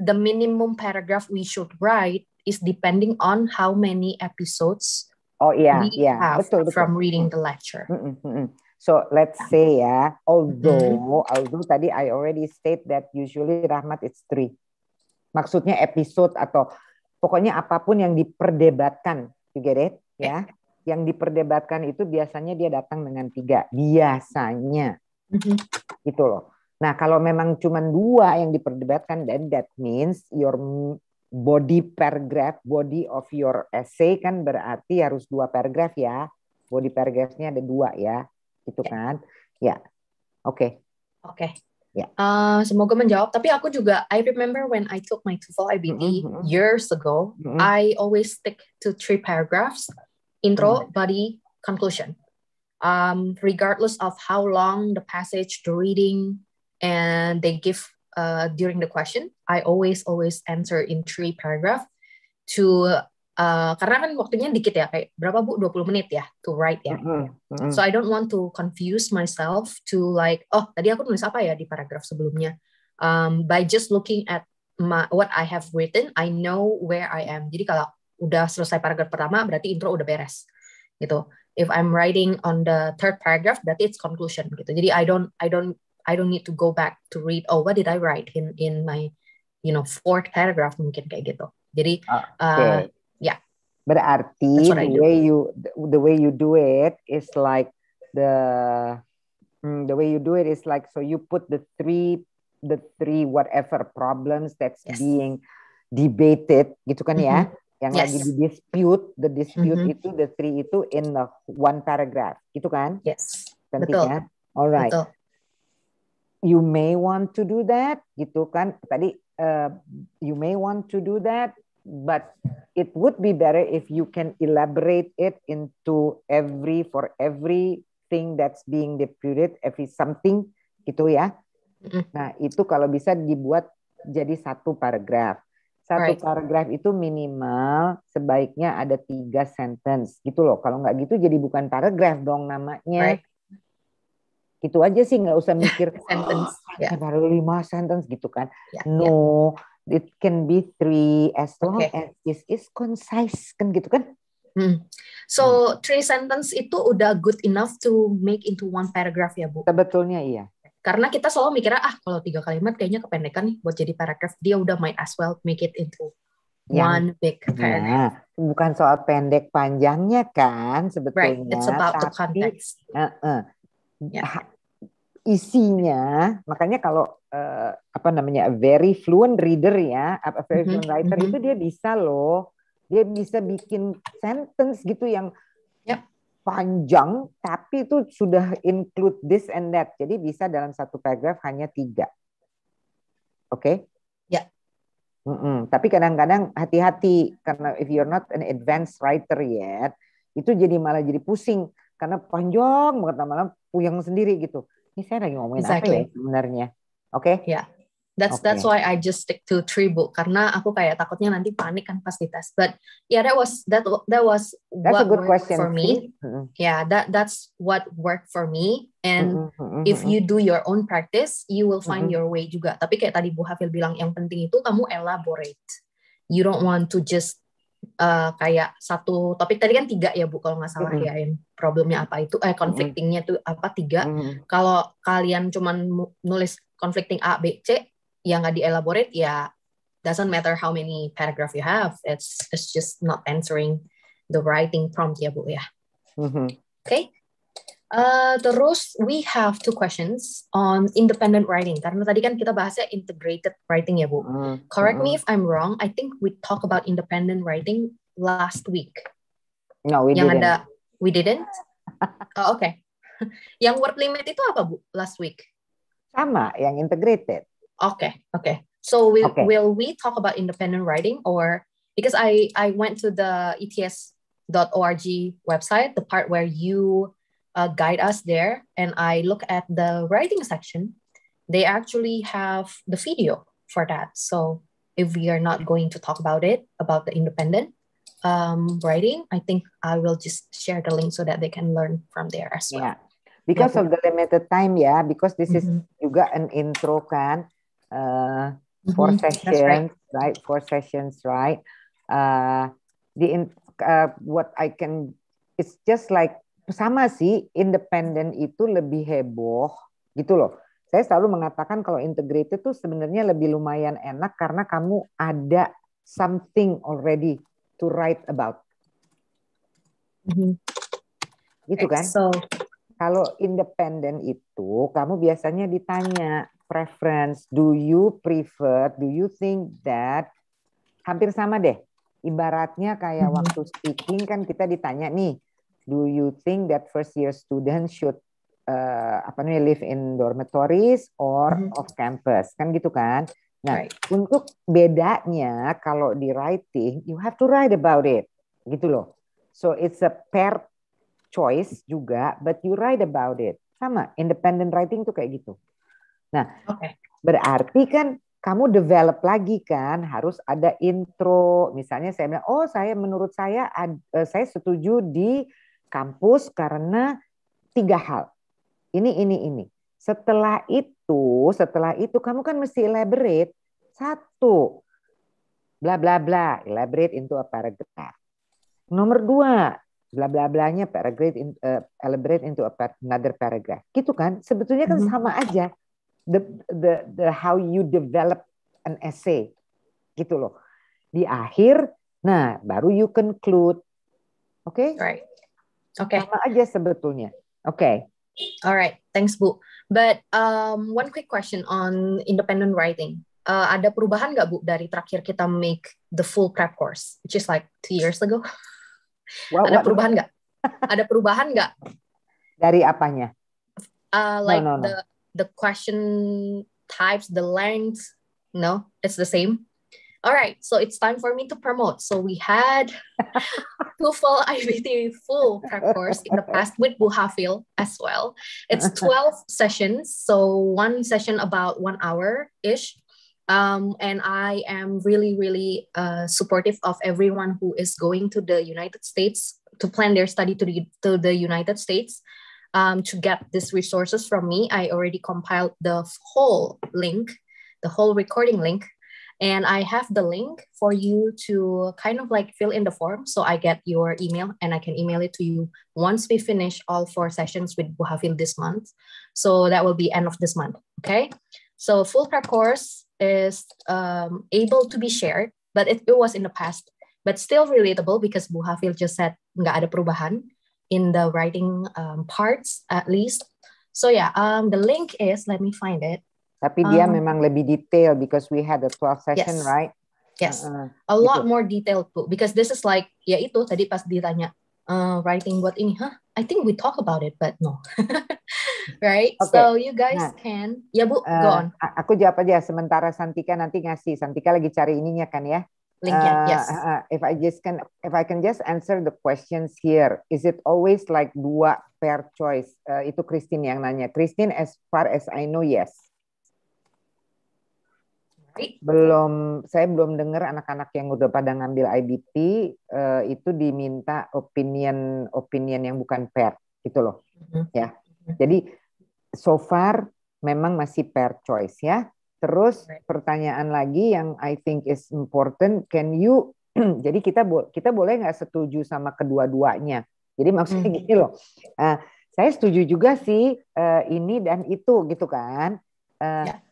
the minimum paragraph we should write is depending on how many episodes Oh iya, we iya, have betul, betul. from reading the lecture. Mm -mm, mm So let's say ya, although, mm-hmm. although tadi I already state that usually Rahmat it's three. Maksudnya episode atau pokoknya apapun yang diperdebatkan, you get it? Ya, yang diperdebatkan itu biasanya dia datang dengan tiga, biasanya, mm-hmm. gitu loh. Nah kalau memang cuma dua yang diperdebatkan, then that means your body paragraph, body of your essay kan berarti harus dua paragraph ya. Body paragraphnya ada dua ya, gitu kan? Ya, oke. Okay. Oke. Okay. Yeah. Uh, semoga menjawab. Tapi aku juga, I remember when I took my TOEFL IBT mm-hmm, mm-hmm. years ago, mm-hmm. I always stick to three paragraphs: intro, mm-hmm. body, conclusion. Um, regardless of how long the passage, the reading, and they give uh, during the question, I always always answer in three paragraph to Uh, karena kan waktunya dikit ya kayak berapa bu 20 menit ya to write ya. Mm -hmm. So I don't want to confuse myself to like oh tadi aku nulis apa ya di paragraf sebelumnya. Um, by just looking at my, what I have written, I know where I am. Jadi kalau udah selesai paragraf pertama berarti intro udah beres gitu. If I'm writing on the third paragraph berarti it's conclusion gitu. Jadi I don't I don't I don't need to go back to read oh what did I write in in my you know fourth paragraph mungkin kayak gitu. Jadi ah, okay. uh, Berarti the way you the way you do it is like the hmm, the way you do it is like so you put the three the three whatever problems that's yes. being debated gitu kan mm -hmm. ya mm-hmm. yang yes. lagi di dispute the dispute mm -hmm. itu the three itu in the one paragraph gitu kan yes betul ya? alright you may want to do that gitu kan tadi uh, you may want to do that but it would be better if you can elaborate it into every for every thing that's being deputed every something gitu ya mm-hmm. nah itu kalau bisa dibuat jadi satu paragraf satu right. paragraf itu minimal sebaiknya ada tiga sentence gitu loh kalau nggak gitu jadi bukan paragraf dong namanya right. itu aja sih nggak usah mikir sentence oh, baru lima sentence gitu kan yeah, ya. no yeah it can be three as long okay. as this is concise kan gitu kan Hmm. So hmm. three sentence itu udah good enough to make into one paragraph ya bu? Sebetulnya iya. Karena kita selalu mikirnya ah kalau tiga kalimat kayaknya kependekan nih buat jadi paragraph. Dia udah might as well make it into Yang, one big nah, paragraph. Ya, bukan soal pendek panjangnya kan sebetulnya. Right, it's about tapi, the context. Uh, uh, yeah isinya makanya kalau uh, apa namanya a very fluent reader ya a very mm-hmm, fluent writer mm -hmm. itu dia bisa loh dia bisa bikin sentence gitu yang yep. panjang tapi itu sudah include this and that jadi bisa dalam satu paragraph hanya tiga oke okay? ya yeah. tapi kadang-kadang hati-hati karena if you're not an advanced writer yet itu jadi malah jadi pusing karena panjang banget lama-lama puyeng sendiri gitu ini saya lagi ngomongin exactly. apa ya sebenarnya oke okay? ya yeah. That's okay. that's why I just stick to three book karena aku kayak takutnya nanti panik kan pas dites. But yeah, that was that that was that's what a good worked question. for me. Mm-hmm. Yeah, that that's what worked for me. And mm-hmm, mm-hmm, mm-hmm. if you do your own practice, you will find mm-hmm. your way juga. Tapi kayak tadi Bu Hafil bilang yang penting itu kamu elaborate. You don't want to just uh, kayak satu topik tadi kan tiga ya bu kalau nggak salah mm -hmm. ya yang problemnya apa itu eh conflictingnya tuh apa tiga mm -hmm. kalau kalian cuman nulis conflicting a b c yang nggak dielaborate ya doesn't matter how many paragraph you have it's it's just not answering the writing prompt ya bu ya mm -hmm. oke okay? Eh, terus we have two questions on independent writing karena tadi kan kita bahasnya integrated writing ya bu. Uh, Correct uh, me if I'm wrong. I think we talk about independent writing last week. No, we yang didn't. ada we didn't. oh, Oke. Okay. yang word limit itu apa bu last week? Sama yang integrated. Oke okay, oke. Okay. So will okay. will we talk about independent writing or because I I went to the ETS.org website the part where you uh, guide us there and I look at the writing section, they actually have the video for that. So if we are not going to talk about it, about the independent um, writing, I think I will just share the link so that they can learn from there as well. Yeah. Because okay. of the limited time yeah, because this mm-hmm. is juga an intro kan, uh, four mm-hmm. sessions, right. right. Four sessions, right? Uh, the in, uh, what I can, it's just like sama sih independen itu lebih heboh gitu loh saya selalu mengatakan kalau integrated itu sebenarnya lebih lumayan enak karena kamu ada something already to write about mm-hmm. gitu kan Excel. kalau independen itu kamu biasanya ditanya preference do you prefer do you think that hampir sama deh ibaratnya kayak mm-hmm. waktu speaking kan kita ditanya nih do you think that first year students should uh, apa namanya live in dormitories or mm -hmm. off campus kan gitu kan nah right. untuk bedanya kalau di writing you have to write about it gitu loh so it's a paired choice juga but you write about it sama independent writing tuh kayak gitu nah okay. berarti kan kamu develop lagi kan harus ada intro misalnya saya bilang oh saya menurut saya eh, saya setuju di kampus karena tiga hal. Ini, ini, ini. Setelah itu, setelah itu kamu kan mesti elaborate. Satu, bla bla bla, elaborate into a paragraph. Nomor dua, bla bla blanya paragraph in, uh, elaborate into a another paragraph. Gitu kan? Sebetulnya kan mm -hmm. sama aja. The, the the how you develop an essay. Gitu loh. Di akhir, nah baru you conclude. Oke? Okay? Right. Okay. Sama aja sebetulnya. Oke. Okay. Alright, thanks Bu. But um, one quick question on independent writing. Uh, ada perubahan nggak Bu dari terakhir kita make the full prep course, which is like two years ago? What, ada perubahan nggak? ada perubahan nggak? Dari apanya? Uh, like no, no, no. the the question types, the length. No, it's the same. All right, so it's time for me to promote. So we had two full IBT full prep course in the past with Bu as well. It's 12 sessions, so one session about one hour ish. Um, and I am really, really uh, supportive of everyone who is going to the United States to plan their study to the, to the United States. Um, to get these resources from me, I already compiled the whole link, the whole recording link and I have the link for you to kind of like fill in the form. So I get your email and I can email it to you once we finish all four sessions with Buhafil this month. So that will be end of this month. Okay. So full prep course is um, able to be shared, but it, it was in the past, but still relatable because Buhafil just said nggak ada perubahan in the writing um, parts at least. So yeah, um, the link is, let me find it. Tapi um, dia ah. memang lebih detail because we had a 12 session, yes. right? Yes, uh, a lot gitu. more detail bu, because this is like ya itu tadi pas ditanya uh, writing buat ini, huh? I think we talk about it, but no, right? Okay. So you guys nah, can, ya bu, uh, go on. Aku jawab aja sementara Santika nanti ngasih. Santika lagi cari ininya kan ya? Linknya, uh, yes. Uh, uh, if I just can, if I can just answer the questions here, is it always like dua pair choice? Uh, itu Christine yang nanya. Christine, as far as I know, yes. Belum, saya belum dengar anak-anak yang udah pada ngambil IBT uh, eh, itu diminta opinion opinion yang bukan pair gitu loh, mm-hmm. ya. Jadi so far memang masih pair choice ya. Terus pertanyaan lagi yang I think is important, can you? jadi kita bo kita boleh nggak setuju sama kedua-duanya? Jadi maksudnya mm-hmm. gini loh, uh, saya setuju juga sih uh, ini dan itu gitu kan. Uh, yeah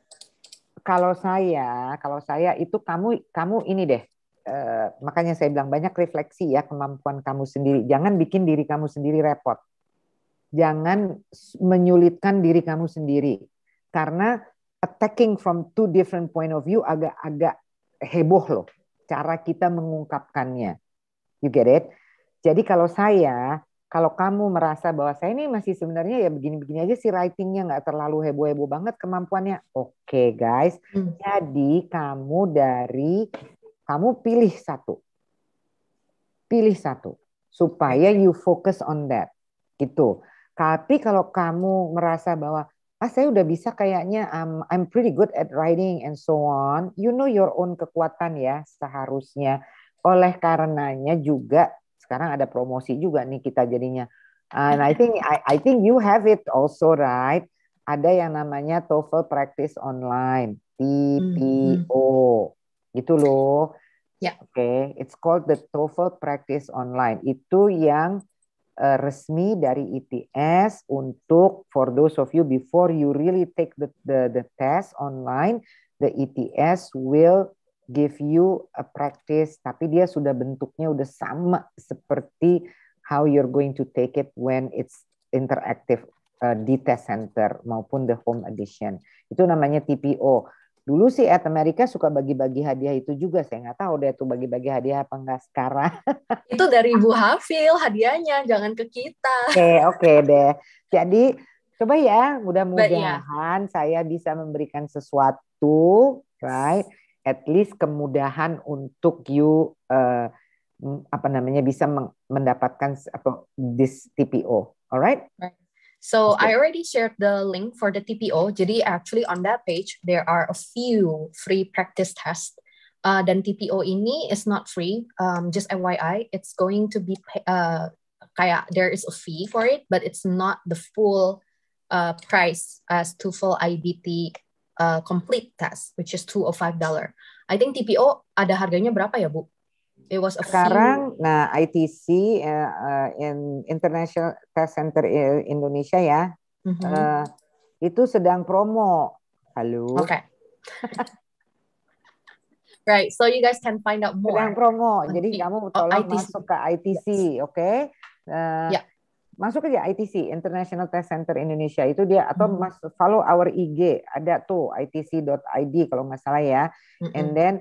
kalau saya, kalau saya itu kamu kamu ini deh. Eh, makanya saya bilang banyak refleksi ya kemampuan kamu sendiri. Jangan bikin diri kamu sendiri repot. Jangan menyulitkan diri kamu sendiri. Karena attacking from two different point of view agak-agak heboh loh cara kita mengungkapkannya. You get it? Jadi kalau saya kalau kamu merasa bahwa saya ini masih sebenarnya ya begini-begini aja sih writingnya nggak terlalu heboh-heboh banget kemampuannya. Oke okay, guys, hmm. jadi kamu dari kamu pilih satu, pilih satu supaya you focus on that gitu. Tapi kalau kamu merasa bahwa ah saya udah bisa kayaknya I'm, um, I'm pretty good at writing and so on, you know your own kekuatan ya seharusnya. Oleh karenanya juga sekarang ada promosi juga nih kita jadinya. And I iya. think I, I think you have it also right. Ada yang namanya TOEFL practice online, mm-hmm. TPO. Gitu loh. Ya. Yeah. Oke, okay. it's called the TOEFL practice online. Itu yang uh, resmi dari ITS untuk for those of you before you really take the the, the test online, the ITS will give you a practice tapi dia sudah bentuknya udah sama seperti how you're going to take it when it's interactive uh, di test center maupun the home edition. Itu namanya TPO. Dulu sih at America suka bagi-bagi hadiah itu juga. Saya nggak tahu deh tuh bagi-bagi hadiah apa enggak sekarang. Itu dari Bu Hafil hadiahnya, jangan ke kita. Oke, okay, oke okay deh. Jadi coba ya iya. mudah-mudahan ya. saya bisa memberikan sesuatu, right? at least kemudahan untuk you uh, apa namanya bisa mendapatkan apa this TPO. Alright? Right. So I already shared the link for the TPO. Jadi actually on that page there are a few free practice test. Uh, ah, dan TPO ini is not free. Um, just FYI, it's going to be uh, kayak there is a fee for it, but it's not the full uh, price as TOEFL IBT uh, complete test, which is two or five dollar. I think TPO ada harganya berapa ya, Bu? It was a sekarang. Few... Nah, ITC uh, eh, uh, eh, in International Test Center Indonesia ya, mm-hmm. uh, itu sedang promo. Halo. Oke. Okay. right, so you guys can find out more. Sedang promo. Jadi kamu tolong oh, ITC. masuk ke ITC, yes. oke? Okay? Uh, yeah masuk aja ITC International Test Center Indonesia itu dia atau hmm. mas follow our IG ada tuh itc.id kalau nggak salah ya hmm. and then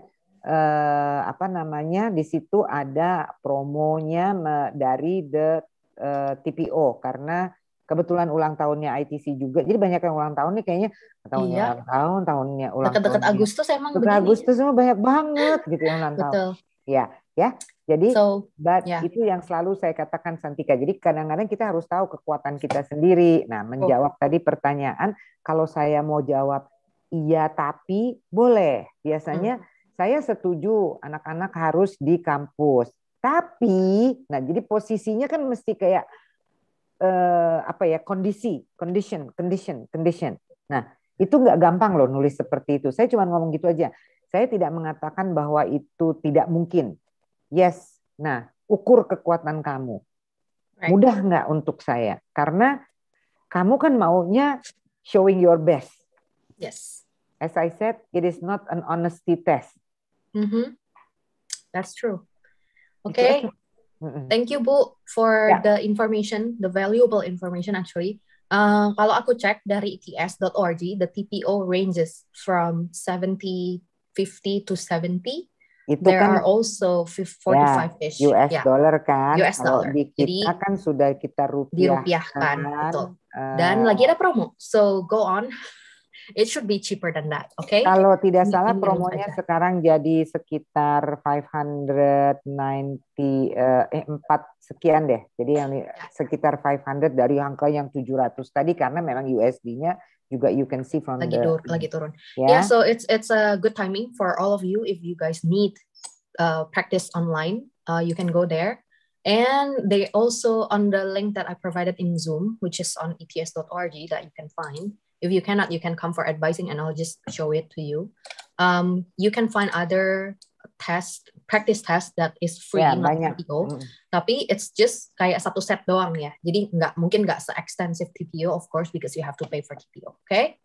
eh, apa namanya di situ ada promonya dari the eh, TPO karena kebetulan ulang tahunnya ITC juga jadi banyak yang ulang tahun nih kayaknya tahunnya iya. ulang tahun tahunnya ulang dekat dekat tahun Agustus emang dekat Agustus semua banyak banget gitu yang ulang tahun ya ya jadi so, but yeah. itu yang selalu saya katakan Santika. Jadi kadang-kadang kita harus tahu kekuatan kita sendiri. Nah, menjawab oh. tadi pertanyaan, kalau saya mau jawab iya tapi boleh. Biasanya hmm. saya setuju anak-anak harus di kampus. Tapi, nah jadi posisinya kan mesti kayak eh, apa ya kondisi, condition, condition, condition. Nah itu nggak gampang loh nulis seperti itu. Saya cuma ngomong gitu aja. Saya tidak mengatakan bahwa itu tidak mungkin yes nah ukur kekuatan kamu right. mudah nggak untuk saya karena kamu kan maunya showing your best yes as I said it is not an honesty test mm -hmm. that's true okay Thank you Bu for yeah. the information, the valuable information actually. Uh, kalau aku cek dari ets.org, the TPO ranges from 70, 50 to 70 itu There kan are also 45 ya, ish. US yeah. dollar kan. US dollar. Kalau di kita Jadi, kan sudah kita rupiahkan. Dirupiahkan, kan. Uh, Dan eh lagi ada promo. So go on. It should be cheaper than that, oke? Okay? Kalau tidak salah promonya sekarang jadi sekitar 590 eh 4 eh, sekian deh. Jadi yang ya. sekitar 500 dari angka yang 700 tadi karena memang USD-nya juga you can see from lagi the turun, lagi turun. Yeah? yeah, so it's it's a good timing for all of you if you guys need uh, practice online, uh, you can go there. And they also on the link that I provided in Zoom, which is on ets.org that you can find. If you cannot, you can come for advising and I'll just show it to you. Um, you can find other tests practice test that is free yeah, in TPO, mm. tapi it's just kayak satu set doang ya. Jadi nggak mungkin nggak se-extensive TPO of course because you have to pay for TPO, okay?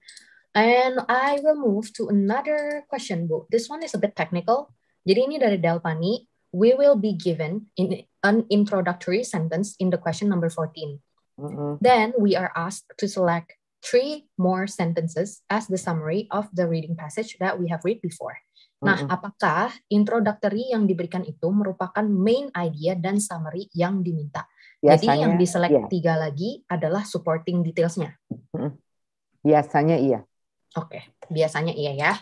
And I will move to another question, Bu. This one is a bit technical. Jadi ini dari Delpani. We will be given in an introductory sentence in the question number 14. Mm -hmm. Then we are asked to select three more sentences as the summary of the reading passage that we have read before. Nah, apakah introductory yang diberikan itu merupakan main idea dan summary yang diminta? Biasanya, Jadi yang diselek yeah. tiga lagi adalah supporting details-nya. Biasanya iya. Oke, okay. biasanya iya ya.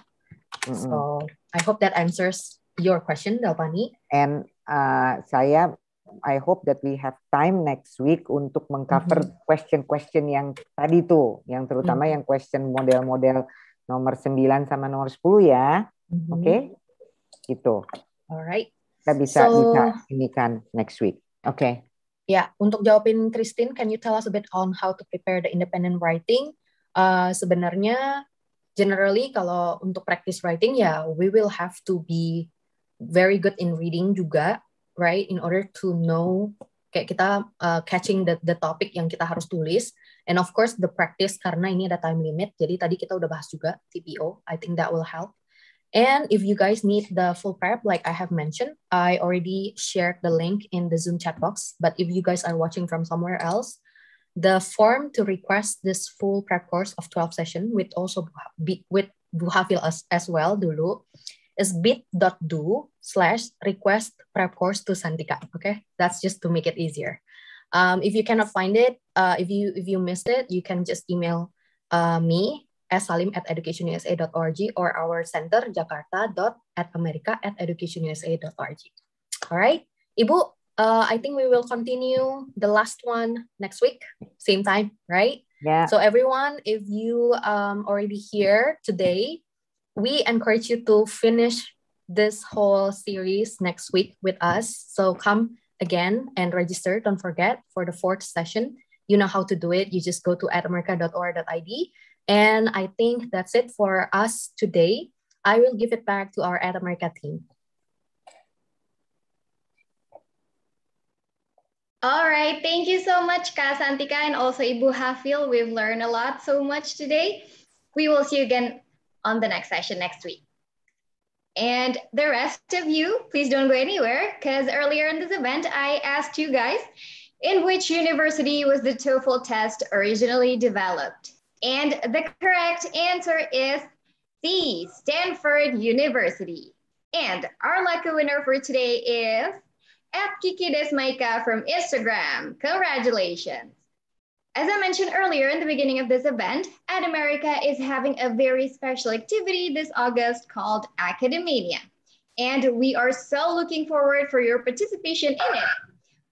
So, I hope that answers your question, Dalpani. And uh, saya I hope that we have time next week untuk mengcover mm-hmm. question-question yang tadi tuh, yang terutama mm-hmm. yang question model-model nomor 9 sama nomor 10 ya hmm Oke, okay? gitu. Alright. Kita bisa so, bisa ini kan next week. Oke. Okay. Ya, yeah, untuk jawabin Christine, can you tell us a bit on how to prepare the independent writing? Uh, sebenarnya generally kalau untuk practice writing ya yeah, we will have to be very good in reading juga, right? In order to know kayak kita uh, catching the the topic yang kita harus tulis and of course the practice karena ini ada time limit jadi tadi kita udah bahas juga TPO I think that will help And if you guys need the full prep, like I have mentioned, I already shared the link in the Zoom chat box. But if you guys are watching from somewhere else, the form to request this full prep course of 12 session with also be with Buhafil as, as well dulu is bit.do slash request prep course to Santika. Okay, that's just to make it easier. Um, if you cannot find it, uh, if you if you missed it, you can just email uh, me as salim at educationusa.org or our center educationusa.org. All right, Ibu, uh, I think we will continue the last one next week, same time, right? Yeah. So everyone, if you um, already here today, we encourage you to finish this whole series next week with us. So come again and register. Don't forget for the fourth session. You know how to do it. You just go to atamerica.org.id and I think that's it for us today. I will give it back to our Ad America team. All right, thank you so much, Kak Santika and also Ibu Hafil. We've learned a lot so much today. We will see you again on the next session next week. And the rest of you, please don't go anywhere because earlier in this event, I asked you guys in which university was the TOEFL test originally developed? And the correct answer is C, Stanford University. And our lucky winner for today is F. from Instagram. Congratulations. As I mentioned earlier in the beginning of this event, Ad America is having a very special activity this August called Academia. And we are so looking forward for your participation in it.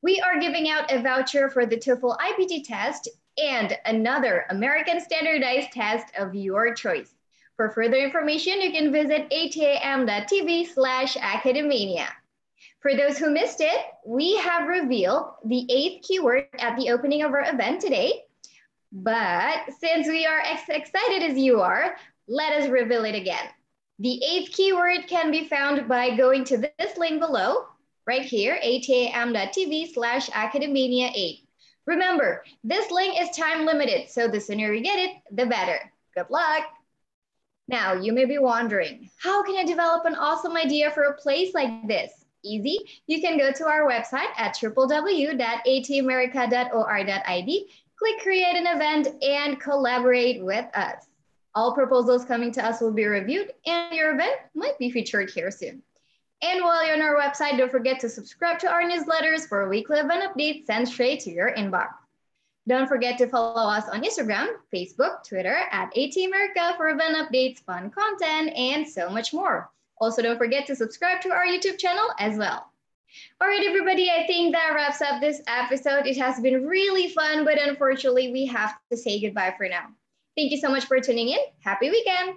We are giving out a voucher for the TOEFL IPT test and another American standardized test of your choice. For further information, you can visit atam.tv slash academania. For those who missed it, we have revealed the eighth keyword at the opening of our event today. But since we are as excited as you are, let us reveal it again. The eighth keyword can be found by going to this link below, right here, atam.tv slash academia 8. Remember, this link is time limited, so the sooner you get it, the better. Good luck. Now, you may be wondering, how can I develop an awesome idea for a place like this? Easy, you can go to our website at www.atamerica.or.id, click create an event and collaborate with us. All proposals coming to us will be reviewed and your event might be featured here soon. And while you're on our website, don't forget to subscribe to our newsletters for weekly event updates sent straight to your inbox. Don't forget to follow us on Instagram, Facebook, Twitter at AT America for event updates, fun content, and so much more. Also, don't forget to subscribe to our YouTube channel as well. All right, everybody, I think that wraps up this episode. It has been really fun, but unfortunately, we have to say goodbye for now. Thank you so much for tuning in. Happy weekend!